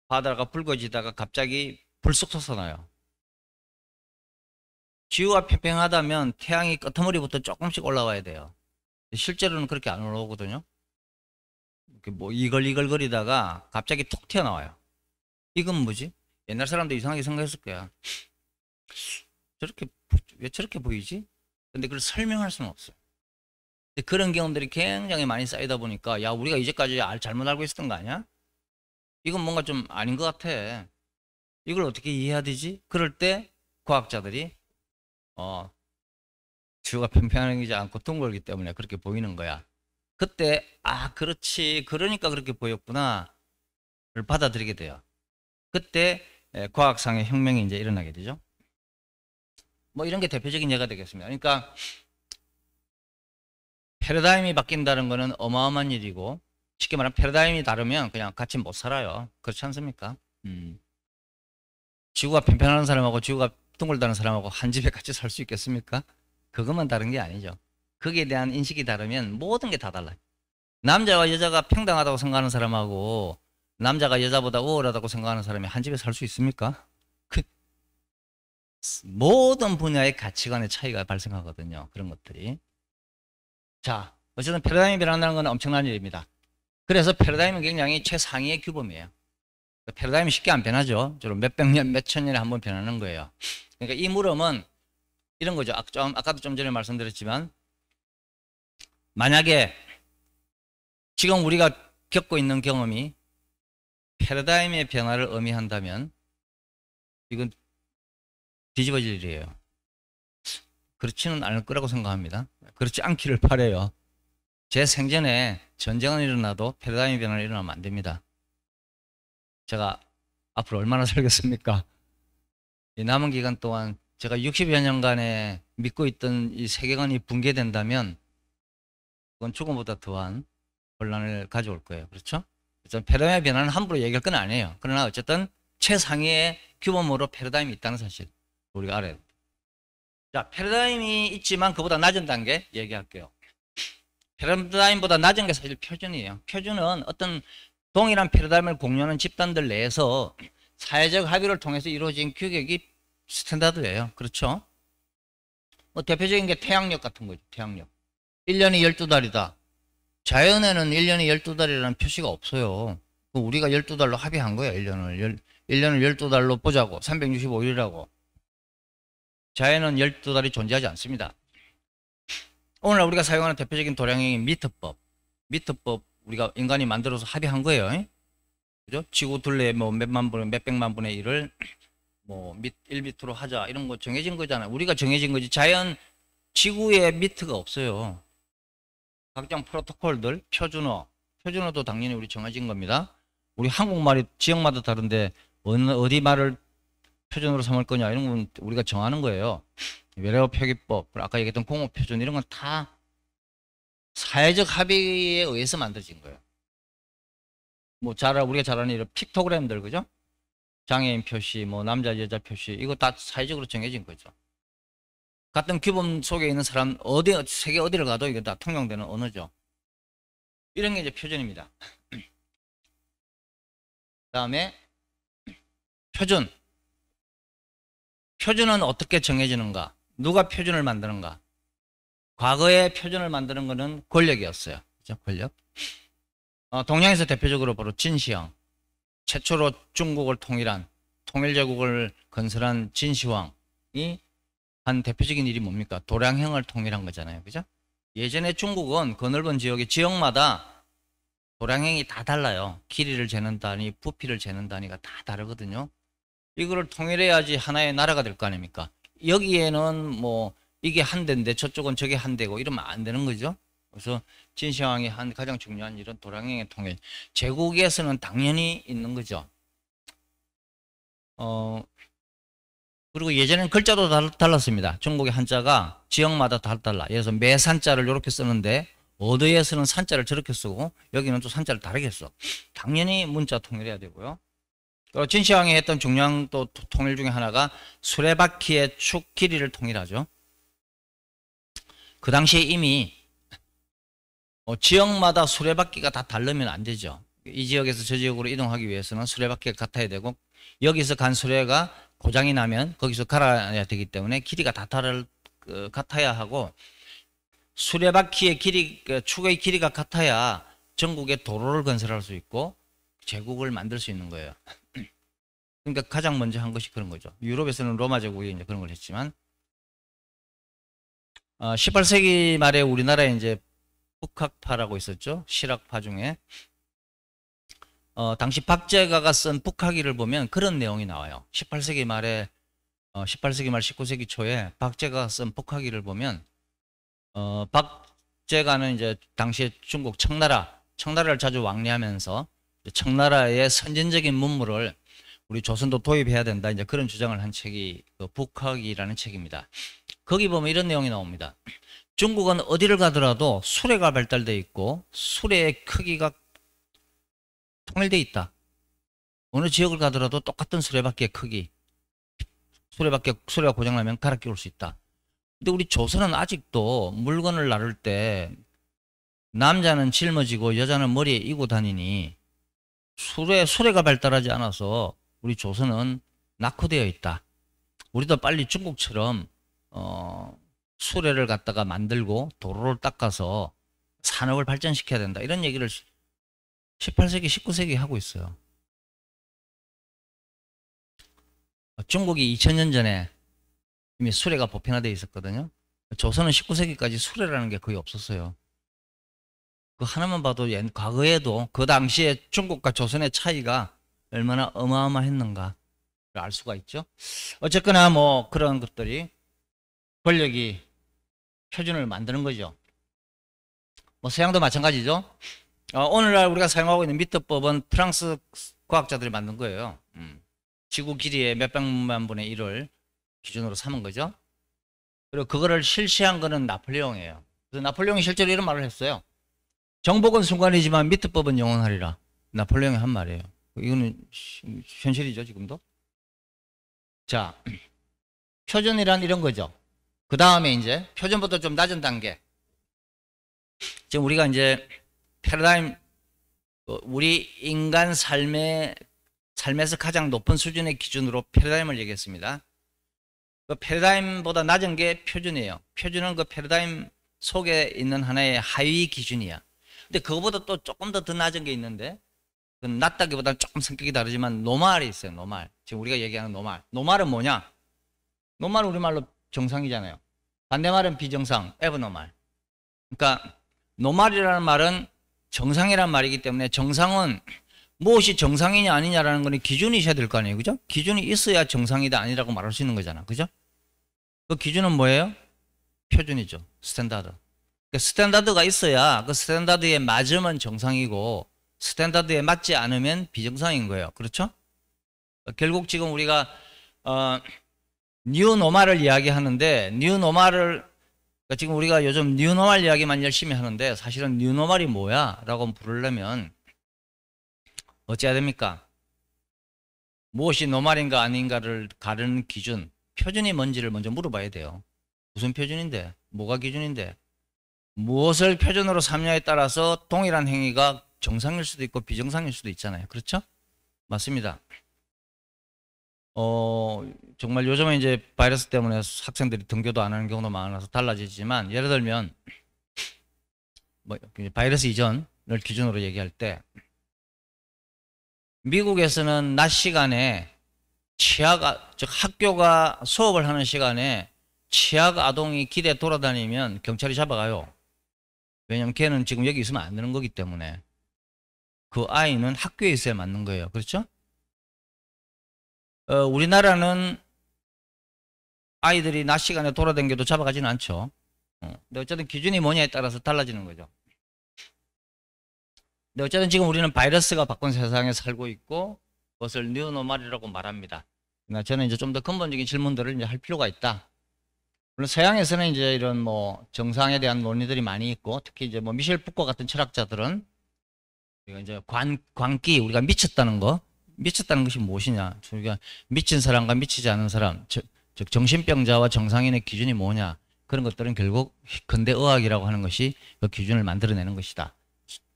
바다가 붉어지다가 갑자기 불쑥 솟아나요. 지구가 평평하다면 태양이 끄트머리부터 조금씩 올라와야 돼요. 실제로는 그렇게 안 올라오거든요. 이렇게 뭐 이글이글 거리다가 갑자기 툭 튀어나와요. 이건 뭐지? 옛날 사람도 이상하게 생각했을 거야. 저렇게 왜 저렇게 보이지? 근데 그걸 설명할 수는 없어요. 그런 경험들이 굉장히 많이 쌓이다 보니까 야 우리가 이제까지 잘, 잘못 알고 있었던 거 아니야? 이건 뭔가 좀 아닌 것 같아. 이걸 어떻게 이해해야 되지? 그럴 때 과학자들이 어, 지구가 평평하지 않고 둥글기 때문에 그렇게 보이는 거야. 그때 아 그렇지 그러니까 그렇게 보였구나를 받아들이게 돼요. 그때 과학상의 혁명이 이제 일어나게 되죠. 뭐 이런 게 대표적인 예가 되겠습니다. 그러니까 패러다임이 바뀐다는 것은 어마어마한 일이고 쉽게 말하면 패러다임이 다르면 그냥 같이 못 살아요. 그렇지 않습니까? 음. 지구가 편편한 사람하고 지구가 둥글다는 사람하고 한 집에 같이 살 수 있겠습니까? 그것만 다른 게 아니죠. 거기에 대한 인식이 다르면 모든 게 다 달라요. 남자와 여자가 평등하다고 생각하는 사람하고 남자가 여자보다 우월하다고 생각하는 사람이 한 집에 살 수 있습니까? 그 모든 분야의 가치관의 차이가 발생하거든요. 그런 것들이. 자, 어쨌든 패러다임이 변한다는 건 엄청난 일입니다. 그래서 패러다임은 굉장히 최상위의 규범이에요. 그 패러다임이 쉽게 안 변하죠. 주로 몇백 년, 몇천 년에 한 번 변하는 거예요. 그러니까 이 물음은 이런 거죠. 아, 좀, 아까도 좀 전에 말씀드렸지만 만약에 지금 우리가 겪고 있는 경험이 패러다임의 변화를 의미한다면 이건 뒤집어질 일이에요. 그렇지는 않을 거라고 생각합니다. 그렇지 않기를 바래요. 제 생전에 전쟁은 일어나도 패러다임 변화는 일어나면 안 됩니다. 제가 앞으로 얼마나 살겠습니까? 이 남은 기간 동안 제가 60여 년간에 믿고 있던 이 세계관이 붕괴된다면 그건 죽음보다 더한 혼란을 가져올 거예요. 그렇죠? 어쨌든 패러다임의 변화는 함부로 얘기할 건 아니에요. 그러나 어쨌든 최상위의 규범으로 패러다임이 있다는 사실 우리가 알아야 돼요. 자, 패러다임이 있지만 그보다 낮은 단계 얘기할게요. 패러다임보다 낮은 게 사실 표준이에요. 표준은 어떤 동일한 패러다임을 공유하는 집단들 내에서 사회적 합의를 통해서 이루어진 규격이 스탠다드예요. 그렇죠? 뭐 대표적인 게 태양력 같은 거죠. 태양력. 1년이 12달이다. 자연에는 1년이 12달이라는 표시가 없어요. 우리가 12달로 합의한 거야. 1년을. 1년을 12달로 보자고. 365일이라고. 자연은 12달이 존재하지 않습니다. 오늘 우리가 사용하는 대표적인 도량형이 미터법. 미터법 우리가 인간이 만들어서 합의한 거예요. 그죠? 지구 둘레 뭐 몇만 분의 몇백만 분의 일을 뭐 1미터로 하자 이런 거 정해진 거잖아요. 우리가 정해진 거지 자연 지구에 미터가 없어요. 각종 프로토콜들, 표준어, 표준어도 당연히 우리 정해진 겁니다. 우리 한국말이 지역마다 다른데 어느, 어디 말을 표준으로 삼을 거냐 이런 건 우리가 정하는 거예요. 외래어 표기법, 아까 얘기했던 공업 표준 이런 건 다 사회적 합의에 의해서 만들어진 거예요. 뭐 잘, 우리가 잘 아는 이런 픽토그램들, 그죠? 장애인 표시, 뭐 남자, 여자 표시 이거 다 사회적으로 정해진 거죠. 같은 규범 속에 있는 사람 어디 세계 어디를 가도 이게 다 통용되는 언어죠. 이런 게 이제 표준입니다. 그다음에 표준. 표준은 어떻게 정해지는가? 누가 표준을 만드는가? 과거의 표준을 만드는 것은 권력이었어요. 그렇죠? 권력. 어, 동양에서 대표적으로 바로 진시황. 최초로 중국을 통일한 통일제국을 건설한 진시황이 한 대표적인 일이 뭡니까? 도량형을 통일한 거잖아요. 그죠? 예전에 중국은 그 넓은 지역의 지역마다 도량형이 다 달라요. 길이를 재는 단위, 부피를 재는 단위가 다 다르거든요. 이거를 통일해야지 하나의 나라가 될 거 아닙니까? 여기에는 뭐 이게 한 대인데 저쪽은 저게 한 대고 이러면 안 되는 거죠. 그래서 진시황이 한 가장 중요한 일은 도량행의 통일. 제국에서는 당연히 있는 거죠. 어, 그리고 예전에는 글자도 달, 달랐습니다. 중국의 한자가 지역마다 다 달라. 그래서 매산자를 이렇게 쓰는데 어드에서는 산자를 저렇게 쓰고 여기는 또 산자를 다르게 써. 당연히 문자 통일해야 되고요. 또 진시황이 했던 중요한 또 통일 중에 하나가 수레바퀴의 축 길이를 통일하죠. 그 당시에 이미 뭐 지역마다 수레바퀴가 다 다르면 안 되죠. 이 지역에서 저 지역으로 이동하기 위해서는 수레바퀴가 같아야 되고 여기서 간 수레가 고장이 나면 거기서 갈아야 되기 때문에 길이가 다 다를 그, 같아야 하고 수레바퀴의 길이 그 축의 길이가 같아야 전국에 도로를 건설할 수 있고 제국을 만들 수 있는 거예요. 그러니까 가장 먼저 한 것이 그런 거죠. 유럽에서는 로마 제국이 이제 그런 걸 했지만 어, 18세기 말에 우리나라에 이제 북학파라고 있었죠. 실학파 중에 어, 당시 박제가가 쓴 북학기를 보면 그런 내용이 나와요. 18세기 말에 어, 18세기 말 19세기 초에 박제가가 쓴 북학기를 보면 어, 박제가는 이제 당시에 중국 청나라 청나라를 자주 왕래하면서 청나라의 선진적인 문물을 우리 조선도 도입해야 된다 이제 그런 주장을 한 책이 그 북학이라는 책입니다. 거기 보면 이런 내용이 나옵니다. 중국은 어디를 가더라도 수레가 발달되어 있고 수레의 크기가 통일되어 있다. 어느 지역을 가더라도 똑같은 수레밖에 크기, 수레밖에 수레가 고장나면 갈아 끼울 수 있다. 근데 우리 조선은 아직도 물건을 나를 때 남자는 짊어지고 여자는 머리에 이고 다니니 수레 수레가 발달하지 않아서 우리 조선은 낙후되어 있다. 우리도 빨리 중국처럼 어, 수레를 갖다가 만들고 도로를 닦아서 산업을 발전시켜야 된다. 이런 얘기를 18세기, 19세기 하고 있어요. 중국이 2000년 전에 이미 수레가 보편화되어 있었거든요. 조선은 19세기까지 수레라는 게 거의 없었어요. 그 하나만 봐도 과거에도 그 당시에 중국과 조선의 차이가 얼마나 어마어마했는가알 수가 있죠. 어쨌거나 뭐 그런 것들이 권력이 표준을 만드는 거죠. 뭐 서양도 마찬가지죠. 어, 오늘날 우리가 사용하고 있는 미터법은 프랑스 과학자들이 만든 거예요. 음. 지구 길이의 몇백만 분의 1을 기준으로 삼은 거죠. 그리고 그거를 실시한 거는 나폴레옹이에요. 그래서 나폴레옹이 실제로 이런 말을 했어요. 정복은 순간이지만 미트법은 영원하리라. 나폴레옹이 한 말이에요. 이거는 현실이죠, 지금도. 자, 표준이란 이런 거죠. 그 다음에 이제 표준보다 좀 낮은 단계. 지금 우리가 이제 패러다임, 어, 우리 인간 삶의, 삶에서 가장 높은 수준의 기준으로 패러다임을 얘기했습니다. 그 패러다임보다 낮은 게 표준이에요. 표준은 그 패러다임 속에 있는 하나의 하위 기준이야. 근데 그거보다 또 조금 더, 더 낮은 게 있는데 낫다기보다는 조금 성격이 다르지만 노말이 있어요. 노말. 지금 우리가 얘기하는 노말. 노말은 뭐냐? 노말 우리말로 정상이잖아요. 반대말은 비정상, 에브노말. 그러니까 노말이라는 말은 정상이란 말이기 때문에 정상은 무엇이 정상이냐 아니냐라는 거는 기준이 셔야될 거 아니에요. 그죠? 기준이 있어야 정상이다 아니라고 말할 수 있는 거잖아. 그죠? 그 기준은 뭐예요? 표준이죠. 스탠다드. 그러니까 스탠다드가 있어야 그 스탠다드에 맞으면 정상이고 스탠다드에 맞지 않으면 비정상인 거예요. 그렇죠? 결국 지금 우리가 어, 뉴노멀을 이야기하는데 뉴노멀을 그러니까 지금 우리가 요즘 뉴노말 이야기만 열심히 하는데 사실은 뉴노말이 뭐야? 라고 부르려면 어찌해야 됩니까? 무엇이 노말인가 아닌가를 가르는 기준, 표준이 뭔지를 먼저 물어봐야 돼요. 무슨 표준인데? 뭐가 기준인데? 무엇을 표준으로 삼냐에 따라서 동일한 행위가 정상일 수도 있고 비정상일 수도 있잖아요. 그렇죠? 맞습니다. 어, 정말 요즘은 이제 바이러스 때문에 학생들이 등교도 안 하는 경우도 많아서 달라지지만 예를 들면 뭐 바이러스 이전을 기준으로 얘기할 때 미국에서는 낮 시간에 취학 즉 학교가 수업을 하는 시간에 취학 아동이 길에 돌아다니면 경찰이 잡아가요. 왜냐면 걔는 지금 여기 있으면 안 되는 거기 때문에 그 아이는 학교에 있어야 맞는 거예요. 그렇죠? 어, 우리나라는 아이들이 낮 시간에 돌아댕겨도 잡아가지는 않죠. 어. 근데 어쨌든 기준이 뭐냐에 따라서 달라지는 거죠. 근데 어쨌든 지금 우리는 바이러스가 바꾼 세상에 살고 있고 그것을 뉴노말이라고 말합니다. 그러나 저는 이제 좀 더 근본적인 질문들을 이제 할 필요가 있다. 물론 서양에서는 이제 이런 뭐 정상에 대한 논의들이 많이 있고 특히 이제 뭐 미셸 북과 같은 철학자들은 우리가 그러니까 이제 관, 광기, 우리가 미쳤다는 거, 미쳤다는 것이 무엇이냐? 우리가 그러니까 미친 사람과 미치지 않은 사람, 즉, 즉 정신병자와 정상인의 기준이 뭐냐? 그런 것들은 결국 근대 의학이라고 하는 것이 그 기준을 만들어내는 것이다.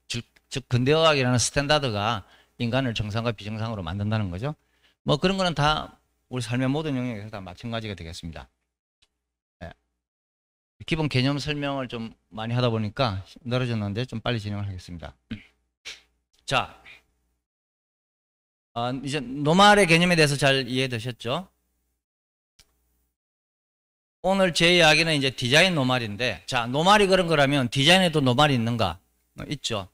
즉, 즉 근대 의학이라는 스탠다드가 인간을 정상과 비정상으로 만든다는 거죠. 뭐 그런 거는 다 우리 삶의 모든 영역에서 다 마찬가지가 되겠습니다. 예. 기본 개념 설명을 좀 많이 하다 보니까 늘어졌는데 좀 빨리 진행을 하겠습니다. 자, 어, 이제 노말의 개념에 대해서 잘 이해되셨죠? 오늘 제 이야기는 이제 디자인 노말인데, 자, 노말이 그런 거라면 디자인에도 노말이 있는가? 어, 있죠.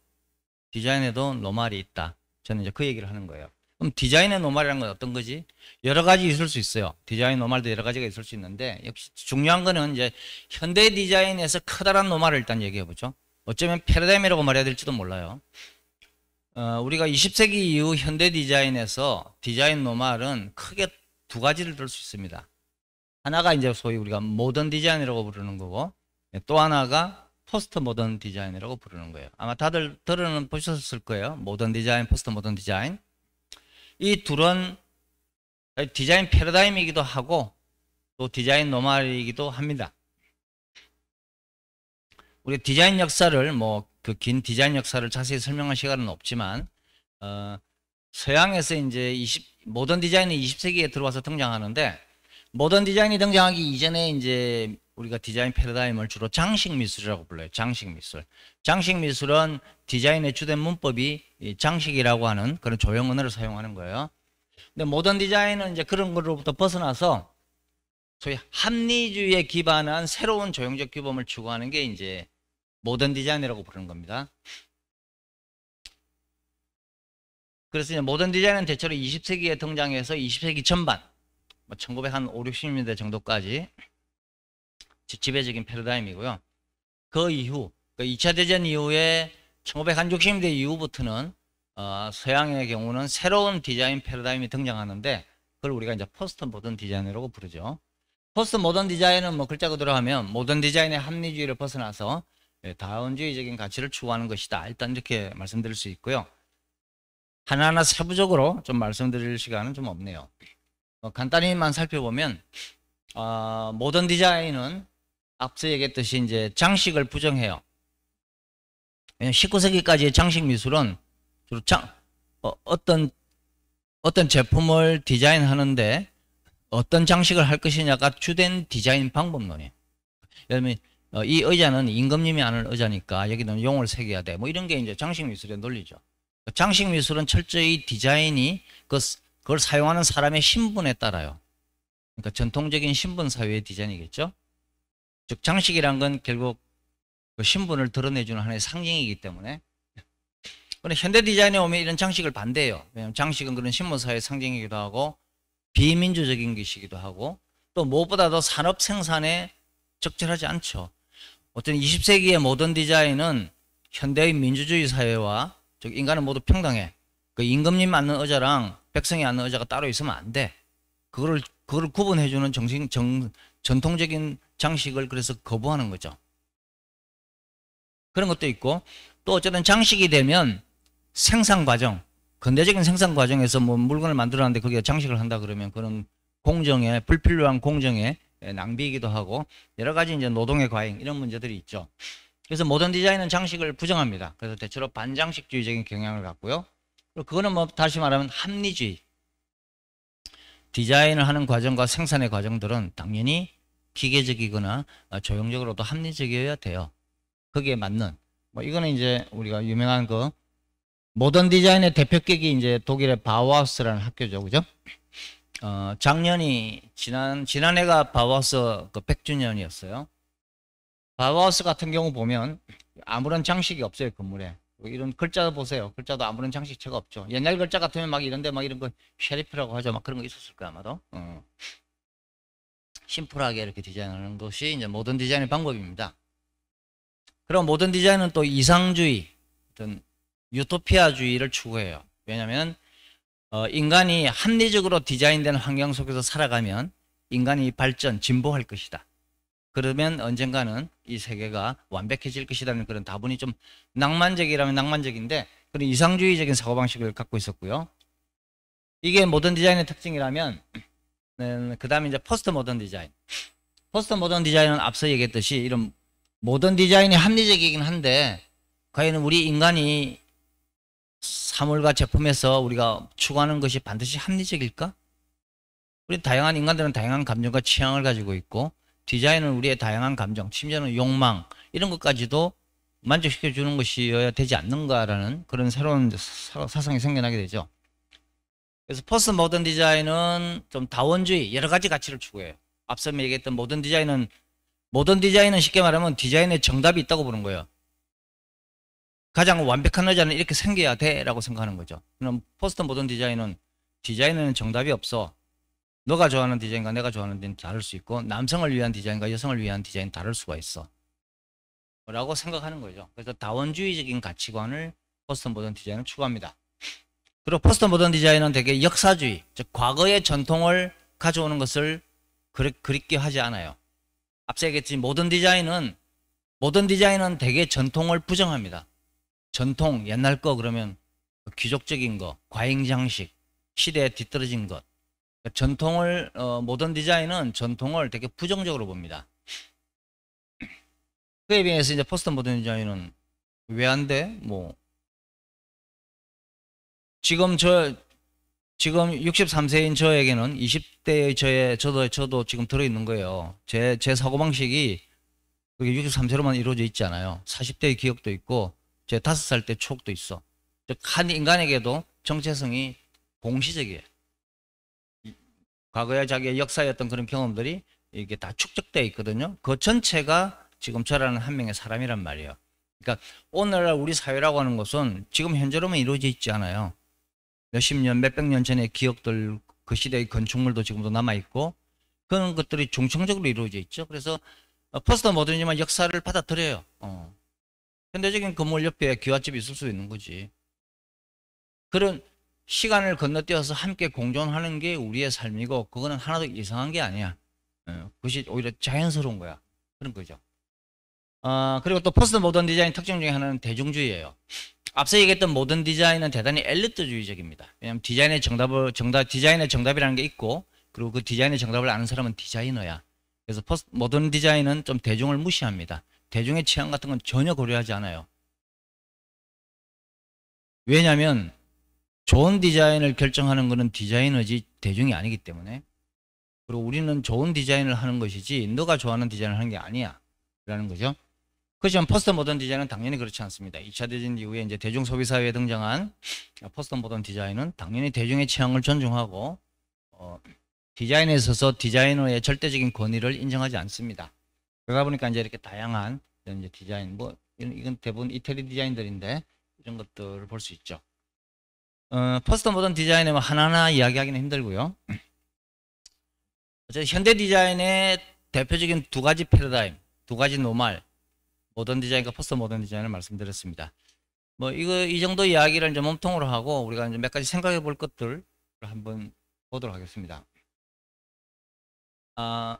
디자인에도 노말이 있다. 저는 이제 그 얘기를 하는 거예요. 그럼 디자인의 노말이라는 건 어떤 거지? 여러 가지 있을 수 있어요. 디자인 노말도 여러 가지가 있을 수 있는데, 역시 중요한 거는 이제 현대 디자인에서 커다란 노말을 일단 얘기해 보죠. 어쩌면 패러다임이라고 말해야 될지도 몰라요. 어, 우리가 20세기 이후 현대 디자인에서 디자인 노말은 크게 두 가지를 들 수 있습니다. 하나가 이제 소위 우리가 모던 디자인이라고 부르는 거고 또 하나가 포스트 모던 디자인이라고 부르는 거예요. 아마 다들 들어는 보셨을 거예요. 모던 디자인, 포스트 모던 디자인. 이 둘은 디자인 패러다임이기도 하고 또 디자인 노말이기도 합니다. 우리 디자인 역사를 뭐 그긴 디자인 역사를 자세히 설명할 시간은 없지만 어, 서양에서 이제 20 모던 디자인이 20세기에 들어와서 등장하는데 모던 디자인이 등장하기 이전에 이제 우리가 디자인 패러다임을 주로 장식 미술이라고 불러요. 장식 미술. 장식 미술은 디자인의 주된 문법이 장식이라고 하는 그런 조형 언어를 사용하는 거예요. 근데 모던 디자인은 이제 그런 거로부터 벗어나서 소위 합리주의에 기반한 새로운 조형적 규범을 추구하는 게 이제 모던 디자인이라고 부르는 겁니다. 그래서 이제 모던 디자인은 대체로 20세기에 등장해서 20세기 전반, 1900한 5, 60년대 정도까지 지배적인 패러다임이고요. 그 이후, 그 2차 대전 이후에 1960년대 이후부터는 어, 서양의 경우는 새로운 디자인 패러다임이 등장하는데 그걸 우리가 이제 포스트 모던 디자인이라고 부르죠. 포스트 모던 디자인은 뭐 글자 그대로 하면 모던 디자인의 합리주의를 벗어나서 예, 다원주의적인 가치를 추구하는 것이다. 일단 이렇게 말씀드릴 수 있고요. 하나하나 세부적으로 좀 말씀드릴 시간은 좀 없네요. 어, 간단히만 살펴보면 어, 모던 디자인은 앞서 얘기했듯이 이제 장식을 부정해요. 19세기까지의 장식 미술은 주로 장, 어, 어떤 어떤 제품을 디자인하는데 어떤 장식을 할 것이냐가 주된 디자인 방법론이에요. 예를 들면 어, 이 의자는 임금님이 아는 의자니까 여기는 용을 새겨야 돼. 뭐 이런 게 이제 장식 미술의 논리죠. 장식 미술은 철저히 디자인이 그, 그걸 사용하는 사람의 신분에 따라요. 그러니까 전통적인 신분 사회의 디자인이겠죠. 즉 장식이란 건 결국 그 신분을 드러내주는 하나의 상징이기 때문에. 그데 현대 디자인에 오면 이런 장식을 반대해요. 왜냐하면 장식은 그런 신분 사회의 상징이기도 하고 비민주적인 것이기도 하고 또 무엇보다도 산업 생산에 적절하지 않죠. 어쨌든 20세기의 모든 디자인은 현대의 민주주의 사회와 즉 인간은 모두 평등해. 그 임금님 맞는 의자랑 백성이 맞는 의자가 따로 있으면 안 돼. 그거를 그걸 구분해 주는 정신 정 전통적인 장식을 그래서 거부하는 거죠. 그런 것도 있고 또 어쨌든 장식이 되면 생산 과정, 근대적인 생산 과정에서 뭐 물건을 만들었는데 거기에 장식을 한다 그러면 그런 공정에 불필요한 공정에 예, 낭비이기도 하고 여러 가지 이제 노동의 과잉 이런 문제들이 있죠. 그래서 모던 디자인은 장식을 부정합니다. 그래서 대체로 반장식주의적인 경향을 갖고요. 그리고 그거는 뭐 다시 말하면 합리주의. 디자인을 하는 과정과 생산의 과정들은 당연히 기계적이거나 조형적으로도 합리적이어야 돼요. 거기에 맞는 뭐 이거는 이제 우리가 유명한 그 모던 디자인의 대표격이 이제 독일의 바우하우스라는 학교죠, 그죠? 어, 작년이 지난 지난해가 바우하우스 그 100주년이었어요. 바우하우스 같은 경우 보면 아무런 장식이 없어요 건물에. 이런 글자 보세요. 글자도 아무런 장식체가 없죠. 옛날 글자 같으면 막 이런데 막 이런 거 쉐리프라고 하죠. 막 그런 거 있었을 거 아마도. 어. 심플하게 이렇게 디자인하는 것이 이제 모든 디자인의 방법입니다. 그럼 모든 디자인은 또 이상주의, 어떤 유토피아주의를 추구해요. 왜냐하면 어, 인간이 합리적으로 디자인된 환경 속에서 살아가면 인간이 발전, 진보할 것이다. 그러면 언젠가는 이 세계가 완벽해질 것이라는 그런 다분히 좀 낭만적이라면 낭만적인데 그런 이상주의적인 사고방식을 갖고 있었고요. 이게 모던 디자인의 특징이라면 네, 그 다음에 이제 포스트 모던 디자인. 포스트 모던 디자인은 앞서 얘기했듯이 이런 모던 디자인이 합리적이긴 한데 과연 우리 인간이 사물과 제품에서 우리가 추구하는 것이 반드시 합리적일까? 우리 다양한 인간들은 다양한 감정과 취향을 가지고 있고 디자인은 우리의 다양한 감정, 심지어는 욕망 이런 것까지도 만족시켜 주는 것이어야 되지 않는가라는 그런 새로운 사상이 생겨나게 되죠. 그래서 포스트 모던 디자인은 좀 다원주의 여러 가지 가치를 추구해요. 앞서 얘기했던 모던 디자인은 모던 디자인은 쉽게 말하면 디자인의 정답이 있다고 보는 거예요. 가장 완벽한 의자는 이렇게 생겨야 돼라고 생각하는 거죠. 그럼 포스트 모던 디자인은 디자인은 정답이 없어. 너가 좋아하는 디자인과 내가 좋아하는 디자인 다를 수 있고 남성을 위한 디자인과 여성을 위한 디자인 다를 수가 있어. 라고 생각하는 거죠. 그래서 다원주의적인 가치관을 포스트 모던 디자인은 추구합니다. 그리고 포스트 모던 디자인은 되게 역사주의, 즉 과거의 전통을 가져오는 것을 그리, 그립게 하지 않아요. 앞서 얘기했지 모던 디자인은 모던 디자인은 되게 전통을 부정합니다. 전통 옛날 거 그러면 귀족적인 거, 과잉 장식, 시대에 뒤떨어진 것. 그러니까 전통을 어, 모던 디자인은 전통을 되게 부정적으로 봅니다. 그에 비해서 이제 포스트 모던 디자인은 왜 안 돼? 뭐 지금 저 지금 63세인 저에게는 20대의 저의 저도 저도 지금 들어 있는 거예요. 제 제 사고 방식이 그게 63세로만 이루어져 있지 않아요. 40대의 기억도 있고 제 다섯 살 때 추억도 있어. 즉, 한 인간에게도 정체성이 공시적이에요. 과거에 자기의 역사였던 그런 경험들이 이게 다 축적되어 있거든요. 그 전체가 지금 저라는 한 명의 사람이란 말이에요. 그러니까 오늘날 우리 사회라고 하는 것은 지금 현재로만 이루어져 있지 않아요. 몇십 년, 몇 백 년 전의 기억들, 그 시대의 건축물도 지금도 남아있고, 그런 것들이 중청적으로 이루어져 있죠. 그래서 포스터 어, 모드니즘은 역사를 받아들여요. 어. 현대적인 건물 옆에 기와집이 있을 수 있는 거지. 그런 시간을 건너뛰어서 함께 공존하는 게 우리의 삶이고 그거는 하나도 이상한 게 아니야. 어, 그것이 오히려 자연스러운 거야. 그런 거죠. 어, 그리고 또 포스트 모던 디자인 특징 중에 하나는 대중주의예요. 앞서 얘기했던 모던 디자인은 대단히 엘리트주의적입니다. 왜냐하면 디자인의 정답을 정답 디자인의 정답이라는 게 있고 그리고 그 디자인의 정답을 아는 사람은 디자이너야. 그래서 포스트 모던 디자인은 좀 대중을 무시합니다. 대중의 취향 같은 건 전혀 고려하지 않아요. 왜냐하면 좋은 디자인을 결정하는 것은 디자이너지 대중이 아니기 때문에 그리고 우리는 좋은 디자인을 하는 것이지 너가 좋아하는 디자인을 하는 게 아니야 라는 거죠. 그렇지만 포스터 모던 디자인은 당연히 그렇지 않습니다. 2차 대전 이후에 이제 대중 소비 사회에 등장한 포스터 모던 디자인은 당연히 대중의 취향을 존중하고 어, 디자인에 있어서 디자이너의 절대적인 권위를 인정하지 않습니다. 그러다 보니까 이제 이렇게 다양한 이런 이제 디자인 뭐 이런 이건 대부분 이태리 디자인들인데 이런 것들을 볼 수 있죠. 어, 포스트 모던 디자인은 뭐 하나하나 이야기하기는 힘들고요. 어쨌든 현대 디자인의 대표적인 두 가지 패러다임, 두 가지 노말, 모던 디자인과 포스트 모던 디자인을 말씀드렸습니다. 뭐 이거 이 정도 이야기를 이제 몸통으로 하고 우리가 이제 몇 가지 생각해 볼 것들을 한번 보도록 하겠습니다. 아,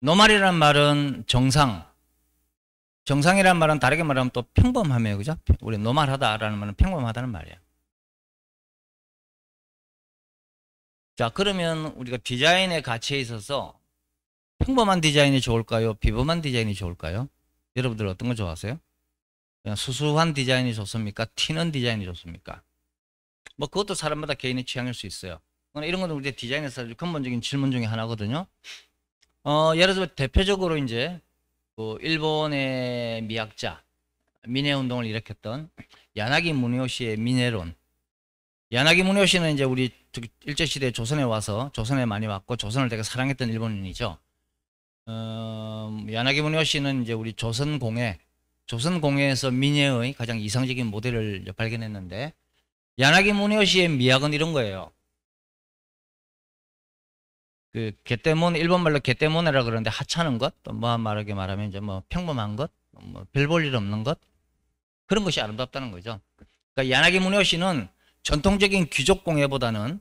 노말이란 말은 정상. 정상이란 말은 다르게 말하면 또 평범함이에요. 그죠? 우리 노말하다라는 말은 평범하다는 말이에요. 자, 그러면 우리가 디자인의 가치에 있어서 평범한 디자인이 좋을까요? 비범한 디자인이 좋을까요? 여러분들 어떤 거 좋아하세요? 그냥 수수한 디자인이 좋습니까? 튀는 디자인이 좋습니까? 뭐 그것도 사람마다 개인의 취향일 수 있어요. 이런 건 우리 디자인에서 아주 근본적인 질문 중에 하나거든요. 어, 예를 들어 대표적으로 이제 그 일본의 미학자 민해 운동을 일으켰던 야나기 무니오시의 민해론. 야나기 무니오시는 이제 우리 일제 시대 조선에 와서 조선에 많이 왔고 조선을 되게 사랑했던 일본인이죠. 어, 야나기 무니오시는 이제 우리 조선 공예 조선 공예에서 민해의 가장 이상적인 모델을 발견했는데 야나기 무니오시의 미학은 이런 거예요. 그 개떼문 일본말로 개떼문이라 그러는데 하찮은 것, 또뭐 말하게 말하면 이제 뭐 평범한 것, 뭐별볼일 없는 것 그런 것이 아름답다는 거죠. 그러니까 야나기 문효시는 전통적인 귀족 공예보다는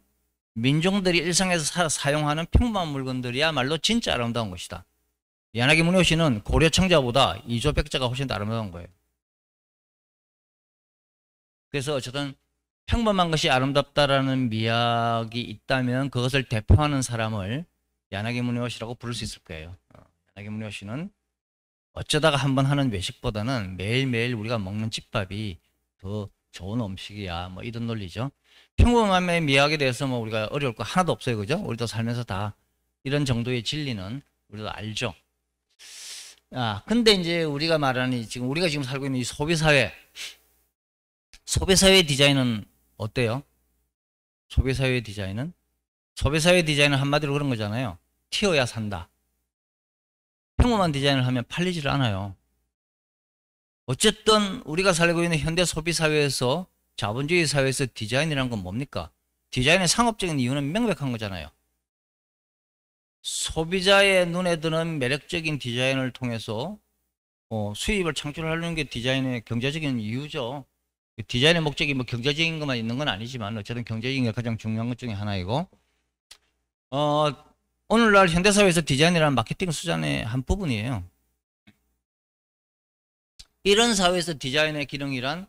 민중들이 일상에서 사, 사용하는 평범한 물건들이야말로 진짜 아름다운 것이다. 야나기 문효시는 고려 청자보다 이조 백자가 훨씬 더 아름다운 거예요. 그래서 어쨌든 평범한 것이 아름답다라는 미학이 있다면 그것을 대표하는 사람을 야나기 무니와시라고 부를 수 있을 거예요. 어, 야나기 무니와시는 어쩌다가 한번 하는 외식보다는 매일매일 우리가 먹는 집밥이 더 좋은 음식이야. 뭐 이런 논리죠. 평범함의 미학에 대해서 뭐 우리가 어려울 거 하나도 없어요. 그죠? 우리도 살면서 다 이런 정도의 진리는 우리도 알죠. 아, 근데 이제 우리가 말하는 지금 우리가 지금 살고 있는 이 소비사회, 소비사회 디자인은 어때요? 소비사회 디자인은? 소비사회 디자인은 한마디로 그런 거잖아요. 튀어야 산다. 평범한 디자인을 하면 팔리지를 않아요. 어쨌든 우리가 살고 있는 현대 소비사회에서 자본주의 사회에서 디자인이란 건 뭡니까? 디자인의 상업적인 이유는 명백한 거잖아요. 소비자의 눈에 드는 매력적인 디자인을 통해서 어, 수입을 창출하려는 게 디자인의 경제적인 이유죠. 디자인의 목적이 뭐 경제적인 것만 있는 건 아니지만 어쨌든 경제적인 게 가장 중요한 것 중에 하나이고 어, 오늘날 현대사회에서 디자인이란 마케팅 수단의 한 부분이에요. 이런 사회에서 디자인의 기능이란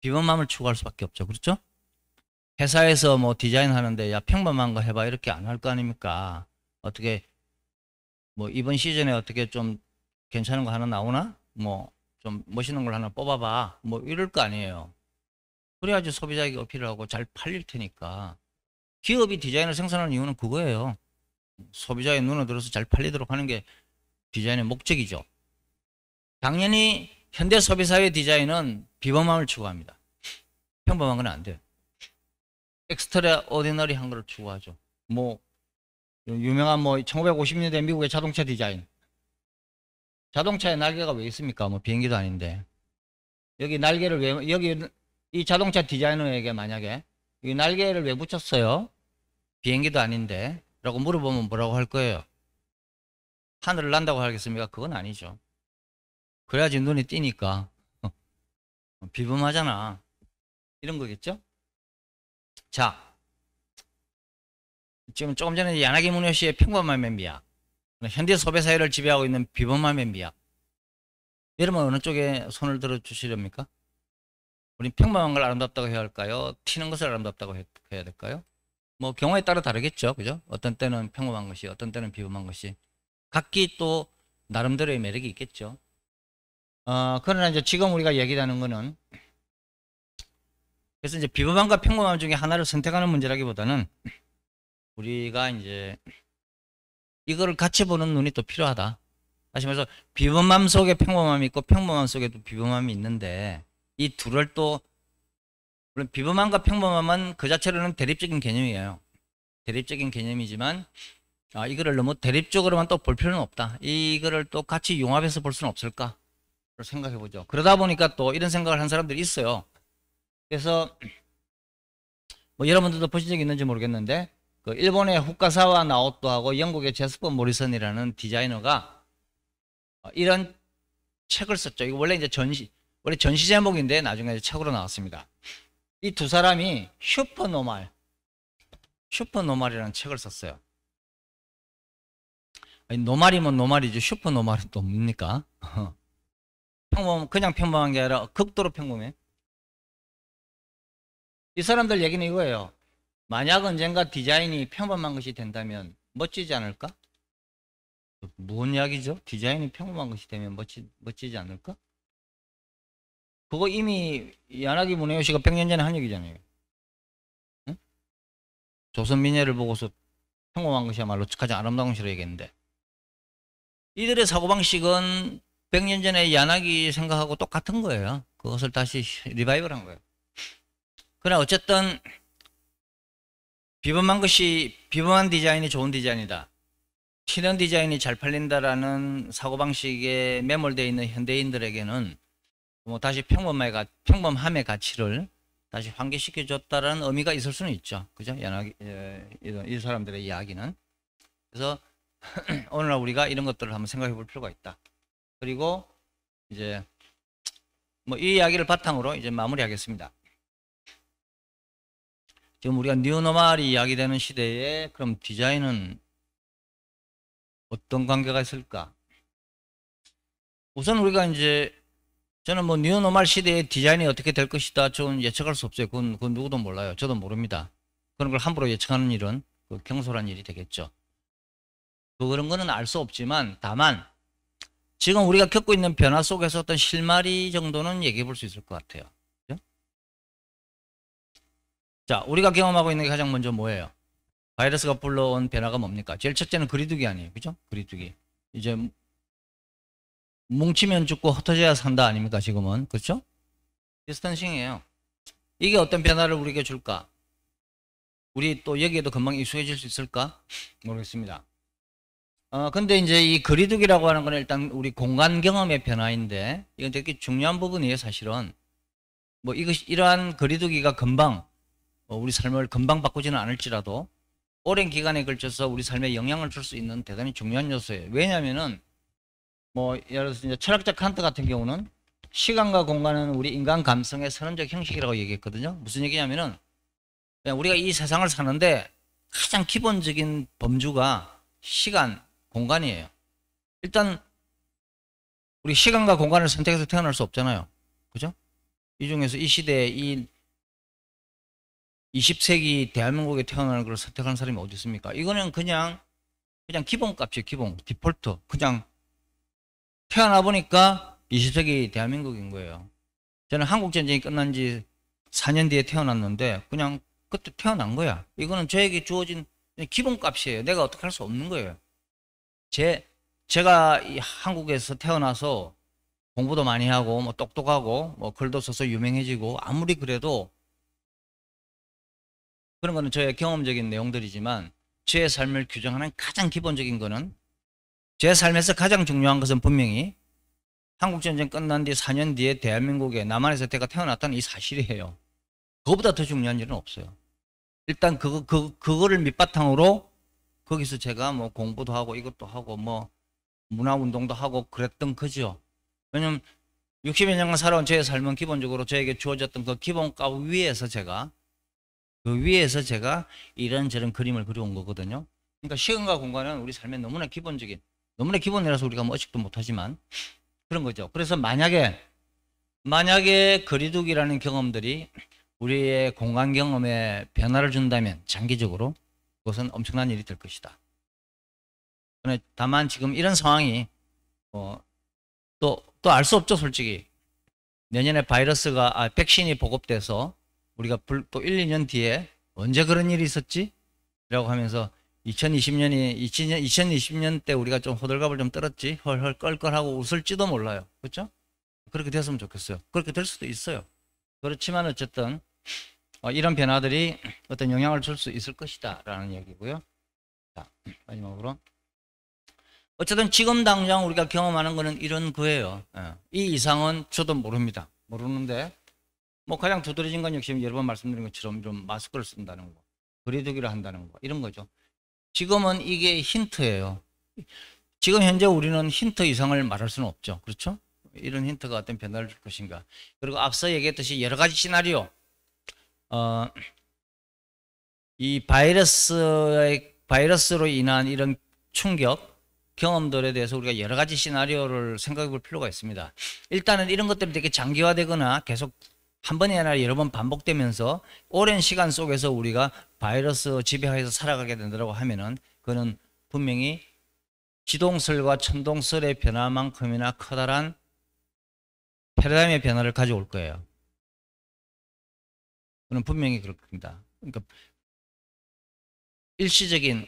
비범함을 추구할 수밖에 없죠. 그렇죠? 회사에서 뭐 디자인하는데 야 평범한 거 해봐 이렇게 안 할 거 아닙니까? 어떻게 뭐 이번 시즌에 어떻게 좀 괜찮은 거 하나 나오나? 뭐좀 멋있는 걸 하나 뽑아봐. 뭐 이럴 거 아니에요. 그래야지 소비자에게 어필을 하고 잘 팔릴 테니까. 기업이 디자인을 생산하는 이유는 그거예요. 소비자의 눈을 들어서 잘 팔리도록 하는 게 디자인의 목적이죠. 당연히 현대 소비사회 디자인은 비범함을 추구합니다. 평범한 건 안 돼요. 엑스트라 오디너리한 걸 추구하죠. 뭐 유명한 뭐 1950년대 미국의 자동차 디자인 자동차에 날개가 왜 있습니까? 뭐 비행기도 아닌데. 여기 날개를 왜, 여기 이 자동차 디자이너에게 만약에 이 날개를 왜 붙였어요? 비행기도 아닌데. 라고 물어보면 뭐라고 할 거예요? 하늘을 난다고 하겠습니까? 그건 아니죠. 그래야지 눈이 띄니까. 비범하잖아. 이런 거겠죠? 자. 지금 조금 전에 야나기 문효 씨의 평범한 멤비야. 그 현대 소비 사회를 지배하고 있는 비범함의 미학. 여러분 어느 쪽에 손을 들어 주시렵니까? 우리 평범한 걸 아름답다고 해야 할까요? 튀는 것을 아름답다고 해, 야 될까요? 뭐 경우에 따라 다르겠죠, 그죠? 어떤 때는 평범한 것이, 어떤 때는 비범한 것이 각기 또 나름대로의 매력이 있겠죠. 어, 그러나 이제 지금 우리가 얘기하는 거는 그래서 이제 비범함과 평범함 중에 하나를 선택하는 문제라기보다는 우리가 이제 이거를 같이 보는 눈이 또 필요하다. 다시 말해서 비범함 속에 평범함이 있고 평범함 속에도 비범함이 있는데 이 둘을 또 물론 비범함과 평범함은 그 자체로는 대립적인 개념이에요. 대립적인 개념이지만 아, 이거를 너무 대립적으로만 또 볼 필요는 없다. 이거를 또 같이 융합해서 볼 수는 없을까? 생각해 보죠. 그러다 보니까 또 이런 생각을 한 사람들이 있어요. 그래서 뭐 여러분들도 보신 적이 있는지 모르겠는데 그 일본의 후카사와 나오토하고 영국의 제스퍼 모리슨이라는 디자이너가 어, 이런 책을 썼죠. 이거 원래 이제 전시 원래 전시 제목인데 나중에 책으로 나왔습니다. 이 두 사람이 슈퍼노말 슈퍼노말이라는 책을 썼어요. 아니, 노말이면 노말이지 슈퍼노말은 또 뭡니까? 평범 그냥 평범한 게 아니라 극도로 평범해. 이 사람들 얘기는 이거예요. 만약 언젠가 디자인이 평범한 것이 된다면 멋지지 않을까? 무슨 이야기죠? 디자인이 평범한 것이 되면 멋지, 멋지지 않을까? 그거 이미 야나기 문혜우 씨가 100년 전에 한 얘기잖아요. 응? 조선 민예를 보고서 평범한 것이야말로 착하지 아름다운 것이라 얘기했는데 이들의 사고방식은 100년 전에 야나기 생각하고 똑같은 거예요. 그것을 다시 리바이벌한 거예요. 그러나 어쨌든 비범한 것이 비범한 디자인이 좋은 디자인이다. 실현 디자인이 잘 팔린다라는 사고방식에 매몰되어 있는 현대인들에게는 뭐 다시 평범함의, 가, 평범함의 가치를 다시 환기시켜줬다라는 의미가 있을 수는 있죠. 그죠? 연하기, 예, 이 사람들의 이야기는. 그래서 오늘날 우리가 이런 것들을 한번 생각해 볼 필요가 있다. 그리고 이제 뭐 이 이야기를 바탕으로 이제 마무리하겠습니다. 지금 우리가 뉴노멀이 이야기되는 시대에 그럼 디자인은 어떤 관계가 있을까? 우선 우리가 이제 저는 뭐 뉴노멀 시대의 디자인이 어떻게 될 것이다 저는 예측할 수 없어요. 그건, 그건 누구도 몰라요. 저도 모릅니다. 그런 걸 함부로 예측하는 일은 그 경솔한 일이 되겠죠. 뭐 그런 거는 알 수 없지만 다만 지금 우리가 겪고 있는 변화 속에서 어떤 실마리 정도는 얘기해 볼 수 있을 것 같아요. 자, 우리가 경험하고 있는 게 가장 먼저 뭐예요? 바이러스가 불러온 변화가 뭡니까? 제일 첫째는 그리두기 아니에요. 그죠? 그리두기. 이제 뭉치면 죽고 흩어져야 산다 아닙니까? 지금은. 그렇죠? 디스턴싱이에요. 이게 어떤 변화를 우리에게 줄까? 우리 또 여기에도 금방 익숙해질 수 있을까? 모르겠습니다. 어, 근데 이제 이 그리두기라고 하는 건 일단 우리 공간 경험의 변화인데 이건 되게 중요한 부분이에요, 사실은. 뭐 이것 이러한 그리두기가 금방 어, 우리 삶을 금방 바꾸지는 않을지라도 오랜 기간에 걸쳐서 우리 삶에 영향을 줄 수 있는 대단히 중요한 요소예요. 왜냐하면은 뭐 예를 들어서 이제 철학자 칸트 같은 경우는 시간과 공간은 우리 인간 감성의 선언적 형식이라고 얘기했거든요. 무슨 얘기냐면은 우리가 이 세상을 사는데 가장 기본적인 범주가 시간, 공간이에요. 일단 우리 시간과 공간을 선택해서 태어날 수 없잖아요. 그죠? 이 중에서 이 시대에 이 20세기 대한민국에 태어나는 걸선택한 사람이 어디 있습니까? 이거는 그냥 그냥 기본값이에요. 기본 디폴트 그냥 태어나 보니까 20세기 대한민국인 거예요. 저는 한국 전쟁이 끝난 지 4년 뒤에 태어났는데 그냥 그때 태어난 거야. 이거는 저에게 주어진 기본값이에요. 내가 어떻게 할 수 없는 거예요. 제 제가 한국에서 태어나서 공부도 많이 하고 뭐 똑똑하고 뭐 글도 써서 유명해지고 아무리 그래도 그런 거는 저의 경험적인 내용들이지만 제 삶을 규정하는 가장 기본적인 거는 제 삶에서 가장 중요한 것은 분명히 한국전쟁 끝난 뒤 4년 뒤에 대한민국에 남한에서 대가 태어났다는 이 사실이에요. 그거보다 더 중요한 일은 없어요. 일단 그거, 그, 그거를 밑바탕으로 거기서 제가 뭐 공부도 하고 이것도 하고 뭐 문화운동도 하고 그랬던 거죠. 왜냐면 60여 년간 살아온 제 삶은 기본적으로 저에게 주어졌던 그 기본값 위에서 제가 그 위에서 제가 이런저런 그림을 그려온 거거든요. 그러니까 시간과 공간은 우리 삶에 너무나 기본적인, 너무나 기본이라서 우리가 뭐 의식도 못하지만 그런 거죠. 그래서 만약에, 만약에 거리두기라는 경험들이 우리의 공간 경험에 변화를 준다면 장기적으로 그것은 엄청난 일이 될 것이다. 다만 지금 이런 상황이 어, 또, 또 알 수 없죠, 솔직히. 내년에 바이러스가, 아, 백신이 보급돼서 우리가 또 1, 2년 뒤에 언제 그런 일이 있었지? 라고 하면서 2020년이 2020년, 2020년 때 우리가 좀 호들갑을 좀 떨었지 헐헐 껄껄하고 웃을지도 몰라요 그렇죠? 그렇게 됐으면 좋겠어요 그렇게 될 수도 있어요 그렇지만 어쨌든 어, 이런 변화들이 어떤 영향을 줄 수 있을 것이다 라는 얘기고요 자 마지막으로 어쨌든 지금 당장 우리가 경험하는 거는 이런 거예요 예. 이 이상은 저도 모릅니다 모르는데 뭐 가장 두드러진 건 역시 여러 번 말씀드린 것처럼 좀 마스크를 쓴다는 거, 거리두기를 한다는 거 이런 거죠. 지금은 이게 힌트예요. 지금 현재 우리는 힌트 이상을 말할 수는 없죠. 그렇죠? 이런 힌트가 어떤 변화를 줄 것인가. 그리고 앞서 얘기했듯이 여러 가지 시나리오. 어, 이 바이러스의 바이러스로 인한 이런 충격 경험들에 대해서 우리가 여러 가지 시나리오를 생각해 볼 필요가 있습니다. 일단은 이런 것들이 되게 장기화되거나 계속 한 번이 아니라 여러 번 반복되면서 오랜 시간 속에서 우리가 바이러스 지배하에서 살아가게 된다고 하면은 그는 분명히 지동설과 천동설의 변화만큼이나 커다란 패러다임의 변화를 가져올 거예요. 그는 분명히 그럴 겁니다. 그러니까 일시적인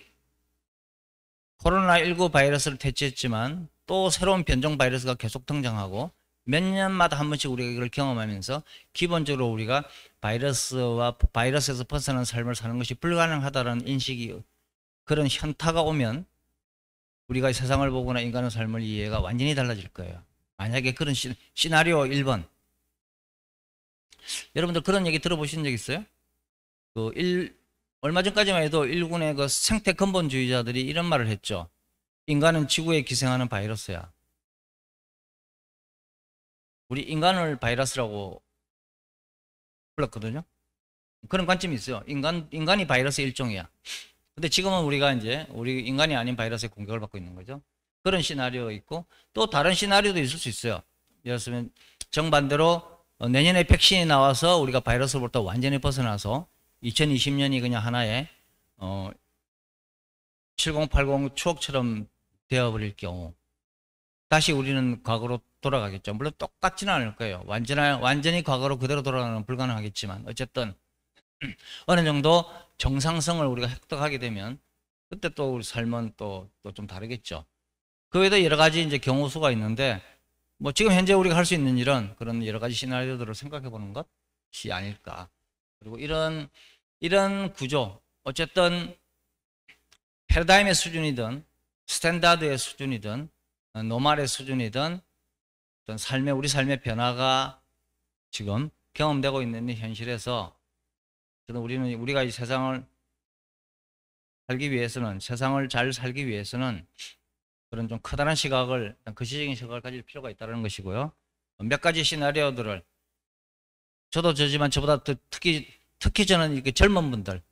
코로나19 바이러스를 퇴치했지만 또 새로운 변종 바이러스가 계속 등장하고 몇 년마다 한 번씩 우리가 이걸 경험하면서 기본적으로 우리가 바이러스와 바이러스에서 벗어난 삶을 사는 것이 불가능하다는 인식이 그런 현타가 오면 우리가 세상을 보거나 인간의 삶을 이해가 완전히 달라질 거예요. 만약에 그런 시, 시나리오 1번 여러분들 그런 얘기 들어보신 적 있어요? 그 일, 얼마 전까지만 해도 일군의 그 생태 근본주의자들이 이런 말을 했죠. 인간은 지구에 기생하는 바이러스야. 우리 인간을 바이러스라고 불렀거든요. 그런 관점이 있어요. 인간 인간이 바이러스의 일종이야. 근데 지금은 우리가 이제 우리 인간이 아닌 바이러스의 공격을 받고 있는 거죠. 그런 시나리오가 있고 또 다른 시나리오도 있을 수 있어요. 예를 들면 정반대로 내년에 백신이 나와서 우리가 바이러스로부터 완전히 벗어나서 2020년이 그냥 하나의 어, 7080 추억처럼 되어버릴 경우 다시 우리는 과거로 돌아가겠죠. 물론 똑같지는 않을 거예요. 완전한, 완전히 과거로 그대로 돌아가는 건 불가능하겠지만 어쨌든 어느 정도 정상성을 우리가 획득하게 되면 그때 또 우리 삶은 또또좀 다르겠죠. 그 외에도 여러 가지 이제 경우 수가 있는데 뭐 지금 현재 우리가 할 수 있는 일은 그런 여러 가지 시나리오들을 생각해 보는 것이 아닐까. 그리고 이런 이런 구조 어쨌든 패러다임의 수준이든 스탠다드의 수준이든 노말의 어, 수준이든 어떤 삶의 우리 삶의 변화가 지금 경험되고 있는 이 현실에서 저는 우리는 우리가 이 세상을 살기 위해서는 세상을 잘 살기 위해서는 그런 좀 커다란 시각을 거시적인 시각을 가질 필요가 있다는 것이고요. 몇 가지 시나리오들을 저도 저지만 저보다 특히 특히 저는 이렇게 젊은 분들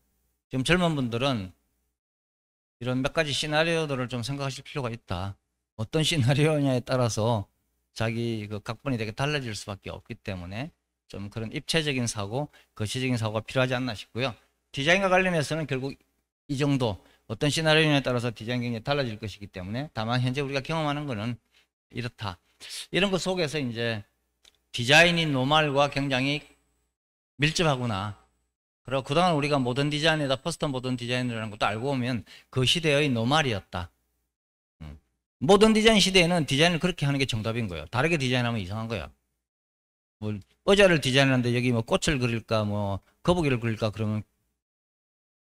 지금 젊은 분들은 이런 몇 가지 시나리오들을 좀 생각하실 필요가 있다. 어떤 시나리오냐에 따라서 자기 그 각본이 되게 달라질 수밖에 없기 때문에 좀 그런 입체적인 사고, 거시적인 사고가 필요하지 않나 싶고요. 디자인과 관련해서는 결국 이 정도 어떤 시나리오에 냐 따라서 디자인 경장이 달라질 것이기 때문에 다만 현재 우리가 경험하는 것은 이렇다. 이런 것 속에서 이제 디자인이 노말과 굉장히 밀접하구나. 그리고 그동안 우리가 모든 디자인에다 퍼스턴 모든 디자인이라는 것도 알고 보면 그 시대의 노말이었다. 모던 디자인 시대에는 디자인을 그렇게 하는 게 정답인 거예요. 다르게 디자인하면 이상한 거야. 뭐 의자를 디자인하는데 여기 뭐 꽃을 그릴까 뭐 거북이를 그릴까 그러면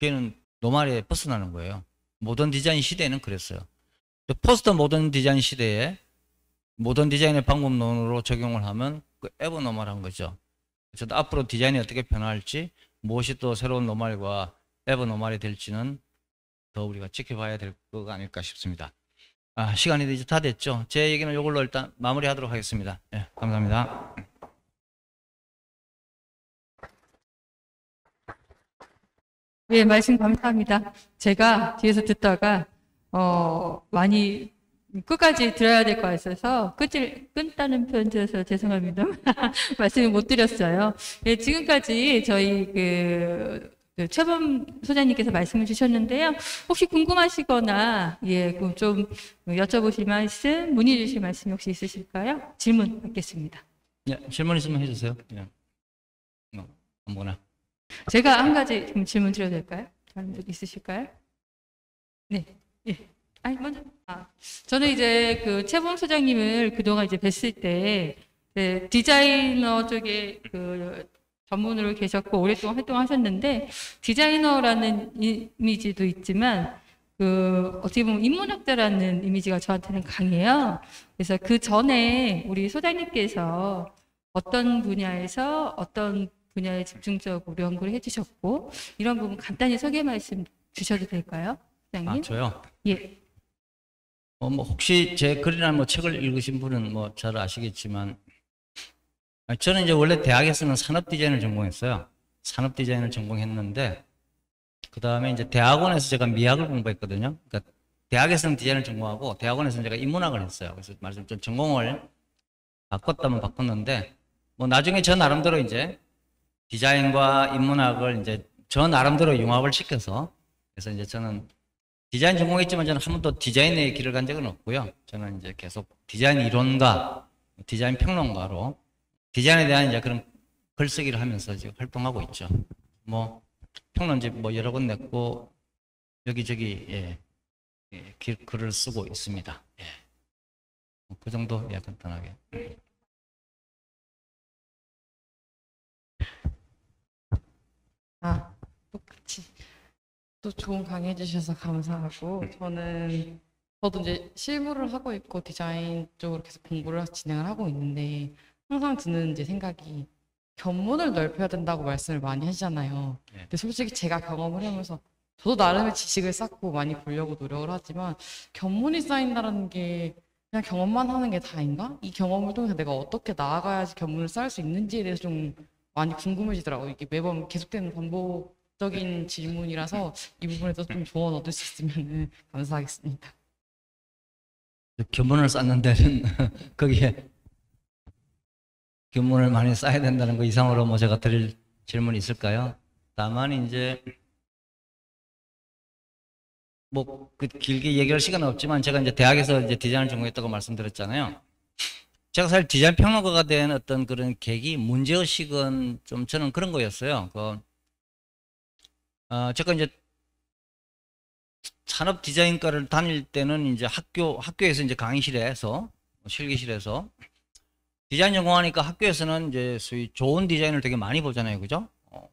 걔는 노말에 벗어나는 거예요. 모던 디자인 시대에는 그랬어요. 포스터 모던 디자인 시대에 모던 디자인의 방법론으로 적용을 하면 그에버노말한 거죠. 저도 앞으로 디자인이 어떻게 변화할지 무엇이 또 새로운 노말과 에버노말이 될지는 더 우리가 지켜봐야 될 것 아닐까 싶습니다. 아, 시간이 이제 다 됐죠. 제 얘기는 이걸로 일단 마무리하도록 하겠습니다. 예, 감사합니다. 예, 말씀 감사합니다. 제가 뒤에서 듣다가 어, 많이 끝까지 들어야 될 것 같아서 끝을 끈다는 편지여서 죄송합니다. 말씀을 못 드렸어요. 예, 지금까지 저희 그 네, 최범 소장님께서 말씀을 주셨는데요. 혹시 궁금하시거나 예, 그 좀 여쭤보실 말씀, 문의 주실 말씀 혹시 있으실까요? 질문 받겠습니다. 예, 질문 있으면 해주세요. 예. 어, 아무거나. 제가 한 가지 질문 드려도 될까요? 다른 분 있으실까요? 네. 예. 아니 먼저 아, 저는 이제 그 최범 소장님을 그동안 이제 뵀을 때 네, 디자이너 쪽에 그 전문으로 계셨고 오랫동안 활동하셨는데 디자이너라는 이미지도 있지만 그 어떻게 보면 인문학자라는 이미지가 저한테는 강해요. 그래서 그 전에 우리 소장님께서 어떤 분야에서 어떤 분야에 집중적으로 연구를 해주셨고 이런 부분 간단히 소개 말씀 주셔도 될까요, 소장님? 아, 저요. 예. 어, 뭐 혹시 제 글이나 뭐 책을 읽으신 분은 뭐 잘 아시겠지만 아, 저는 이제 원래 대학에서는 산업 디자인을 전공했어요. 산업 디자인을 전공했는데 그 다음에 이제 대학원에서 제가 미학을 공부했거든요. 그러니까 대학에서는 디자인을 전공하고 대학원에서는 제가 인문학을 했어요. 그래서 말씀 좀 전공을 바꿨다면 바꿨는데 뭐 나중에 저 나름대로 이제 디자인과 인문학을 이제 저 나름대로 융합을 시켜서 그래서 이제 저는 디자인 전공했지만 저는 한 번도 디자인의 길을 간 적은 없고요. 저는 이제 계속 디자인 이론가, 디자인 평론가로 디자인에 대한 이제 그런 글쓰기를 하면서 지금 활동하고 있죠. 뭐 평론집 뭐 여러 권 냈고 여기저기 예, 예, 글을 쓰고 있습니다. 예. 뭐 그 정도 예, 간단하게. 아, 똑같이 또 좋은 강의 해주셔서 감사하고 저는 저도 이제 실무를 하고 있고 디자인 쪽으로 계속 공부를 진행을 하고 있는데 항상 드는 이제 생각이 견문을 넓혀야 된다고 말씀을 많이 하시잖아요. 네. 근데 솔직히 제가 경험을 하면서 저도 나름의 지식을 쌓고 많이 보려고 노력을 하지만 견문이 쌓인다는 게 그냥 경험만 하는 게 다인가? 이 경험을 통해서 내가 어떻게 나아가야지 견문을 쌓을 수 있는지에 대해서 좀 많이 궁금해지더라고요. 이게 매번 계속되는 반복적인 질문이라서 이 부분에서 좀 조언 얻을 수 있으면 감사하겠습니다. 견문을 쌓는 데는 거기에 교문을 많이 쌓아야 된다는 거 이상으로 뭐 제가 드릴 질문 이 있을까요? 다만 이제 뭐그 길게 얘기할 시간은 없지만 제가 이제 대학에서 이제 디자인을 전공했다고 말씀드렸잖아요. 제가 사실 디자인 평론가가 된 어떤 그런 계기 문제의식은 좀 저는 그런 거였어요. 그 어, 제가 이제 산업 디자인과를 다닐 때는 이제 학교 학교에서 이제 강의실에서 실기실에서 디자인 전공하니까 학교에서는 이제 소위 좋은 디자인을 되게 많이 보잖아요. 그죠? 어.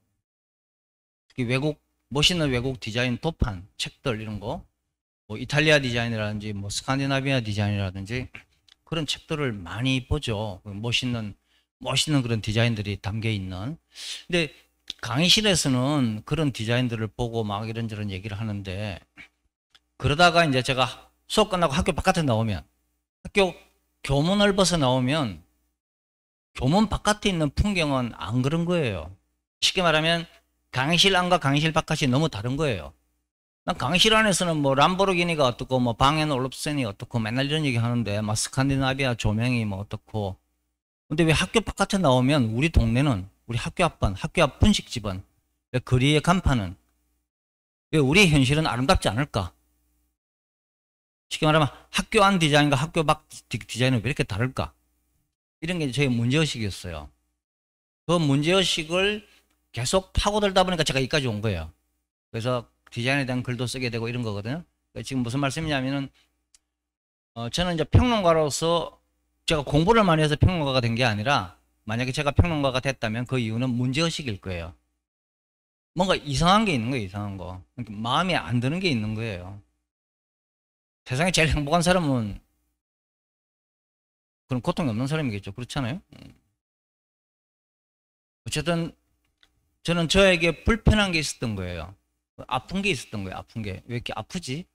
특히 외국, 멋있는 외국 디자인 도판, 책들 이런 거. 뭐 이탈리아 디자인이라든지 뭐 스칸디나비아 디자인이라든지 그런 책들을 많이 보죠. 그 멋있는, 멋있는 그런 디자인들이 담겨 있는. 근데 강의실에서는 그런 디자인들을 보고 막 이런저런 얘기를 하는데 그러다가 이제 제가 수업 끝나고 학교 바깥에 나오면 학교 교문을 벗어 나오면 교문 바깥에 있는 풍경은 안 그런 거예요. 쉽게 말하면 강의실 안과 강의실 바깥이 너무 다른 거예요. 난 강의실 안에서는 뭐 람보르기니가 어떻고 뭐 방에는 올롭센이 어떻고 맨날 이런 얘기 하는데 막 뭐 스칸디나비아 조명이 뭐 어떻고 근데 왜 학교 바깥에 나오면 우리 동네는 우리 학교 앞반 학교 앞 분식집은 왜 거리의 간판은 왜 우리의 현실은 아름답지 않을까? 쉽게 말하면 학교 안 디자인과 학교 밖 디자인은 왜 이렇게 다를까? 이런 게 저의 문제의식이었어요. 그 문제의식을 계속 파고들다 보니까 제가 여기까지 온 거예요. 그래서 디자인에 대한 글도 쓰게 되고 이런 거거든요. 그러니까 지금 무슨 말씀이냐면은 어, 저는 이제 평론가로서 제가 공부를 많이 해서 평론가가 된 게 아니라 만약에 제가 평론가가 됐다면 그 이유는 문제의식일 거예요. 뭔가 이상한 게 있는 거예요, 이상한 거. 그러니까 마음에 안 드는 게 있는 거예요. 세상에 제일 행복한 사람은 그럼 고통이 없는 사람이겠죠. 그렇잖아요. 음. 어쨌든 저는 저에게 불편한 게 있었던 거예요. 아픈 게 있었던 거예요. 아픈 게. 왜 이렇게 아프지?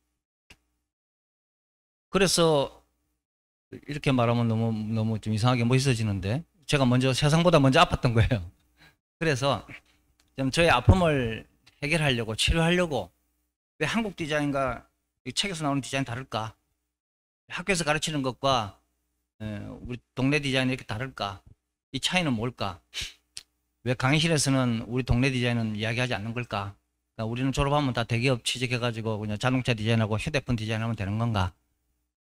그래서 이렇게 말하면 너무 너무 좀 이상하게 멋있어지는데 제가 먼저 세상보다 먼저 아팠던 거예요. 그래서 좀 저의 아픔을 해결하려고 치료하려고 왜 한국 디자인과 책에서 나오는 디자인 다를까? 학교에서 가르치는 것과 우리 동네 디자인이 이렇게 다를까? 이 차이는 뭘까? 왜 강의실에서는 우리 동네 디자인은 이야기하지 않는 걸까? 그러니까 우리는 졸업하면 다 대기업 취직해가지고 그냥 자동차 디자인하고 휴대폰 디자인하면 되는 건가?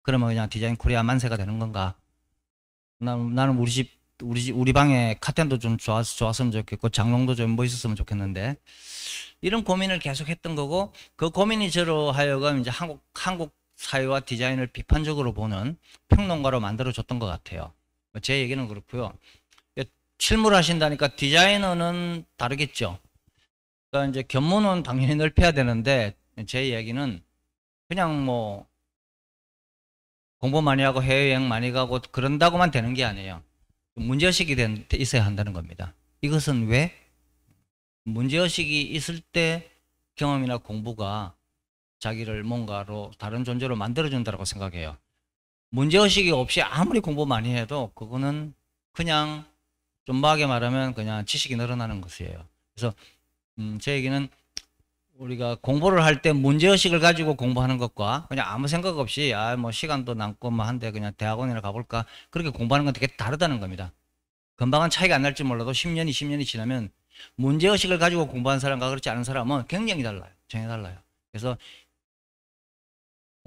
그러면 그냥 디자인 코리아 만세가 되는 건가? 나는, 나는 우리 집, 우리 집, 우리 방에 카텐도 좀 좋았, 좋았으면 좋겠고 장롱도 좀 멋있었으면 좋겠는데 이런 고민을 계속 했던 거고 그 고민이 저로 하여금 이제 한국, 한국 사회와 디자인을 비판적으로 보는 평론가로 만들어줬던 것 같아요. 제 얘기는 그렇고요. 실무 하신다니까 디자이너는 다르겠죠. 그러니까 이제 견문은 당연히 넓혀야 되는데 제얘기는 그냥 뭐 공부 많이 하고 해외여행 많이 가고 그런다고만 되는 게 아니에요. 문제의식이 된, 있어야 한다는 겁니다. 이것은 왜? 문제의식이 있을 때 경험이나 공부가 자기를 뭔가로 다른 존재로 만들어준다고 생각해요. 문제의식이 없이 아무리 공부 많이 해도 그거는 그냥 좀 막하게 말하면 그냥 지식이 늘어나는 것이에요. 그래서 음, 제 얘기는 우리가 공부를 할 때 문제의식을 가지고 공부하는 것과 그냥 아무 생각 없이 아 뭐 시간도 남고 뭐 한데 그냥 대학원이나 가볼까 그렇게 공부하는 건 되게 다르다는 겁니다. 금방은 차이가 안 날지 몰라도 10년, 20년이 지나면 문제의식을 가지고 공부한 사람과 그렇지 않은 사람은 굉장히 달라요. 전혀 달라요. 그래서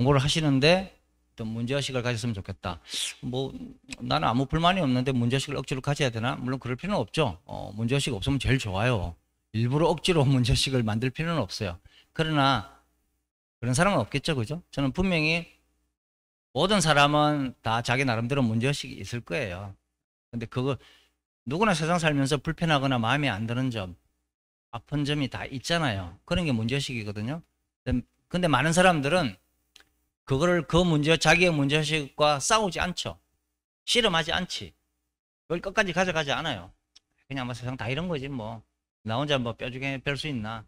공부를 하시는데 또 문제의식을 가졌으면 좋겠다. 뭐 나는 아무 불만이 없는데 문제의식을 억지로 가져야 되나? 물론 그럴 필요는 없죠. 어, 문제의식 없으면 제일 좋아요. 일부러 억지로 문제의식을 만들 필요는 없어요. 그러나 그런 사람은 없겠죠. 그죠? 저는 분명히 모든 사람은 다 자기 나름대로 문제의식이 있을 거예요. 근데 그거 누구나 세상 살면서 불편하거나 마음에 안 드는 점, 아픈 점이 다 있잖아요. 그런 게 문제의식이거든요. 근데 많은 사람들은 그거를 그 문제 자기의 문제식과 싸우지 않죠. 실험하지 않지. 그걸 끝까지 가져가지 않아요. 그냥 뭐 세상 다 이런 거지 뭐. 나 혼자 뭐 뼈죽에 뺄 수 있나.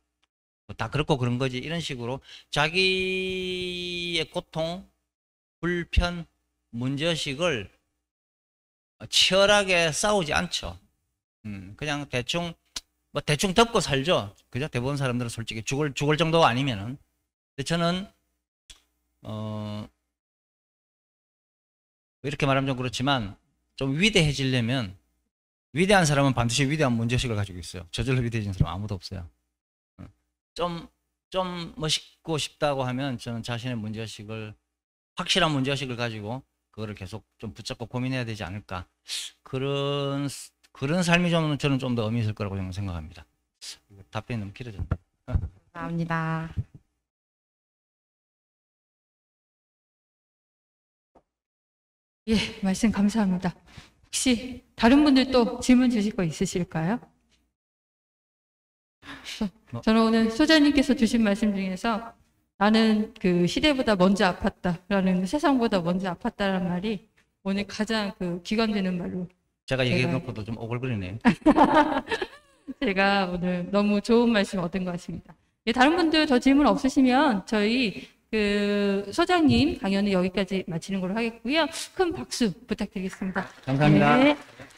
뭐다 그렇고 그런 거지. 이런 식으로 자기의 고통, 불편, 문제식을 치열하게 싸우지 않죠. 음, 그냥 대충 뭐 대충 덮고 살죠. 그죠? 대부분 사람들은 솔직히 죽을 죽을 정도가 아니면은. 근데 저는 어, 이렇게 말하면 좀 그렇지만 좀 위대해지려면 위대한 사람은 반드시 위대한 문제식을 가지고 있어요. 저절로 위대해진 사람 아무도 없어요. 좀, 좀 멋있고 싶다고 하면 저는 자신의 문제식을 확실한 문제식을 가지고 그거를 계속 좀 붙잡고 고민해야 되지 않을까. 그런, 그런 삶이 좀 저는 좀 더 의미 있을 거라고 저는 생각합니다. 답변이 너무 길어졌네. 감사합니다. 예, 말씀 감사합니다. 혹시 다른 분들 또 질문 주실 거 있으실까요? 어. 저는 오늘 소장님께서 주신 말씀 중에서 나는 그 시대보다 먼저 아팠다라는 세상보다 먼저 아팠다라는 말이 오늘 가장 그 기관되는 말로 제가 얘기해놓고도 좀 오글거리네. 제가 오늘 너무 좋은 말씀 얻은 것 같습니다. 예, 다른 분들 더 질문 없으시면 저희 그 소장님 강연은 여기까지 마치는 걸로 하겠고요. 큰 박수 부탁드리겠습니다. 감사합니다. 네.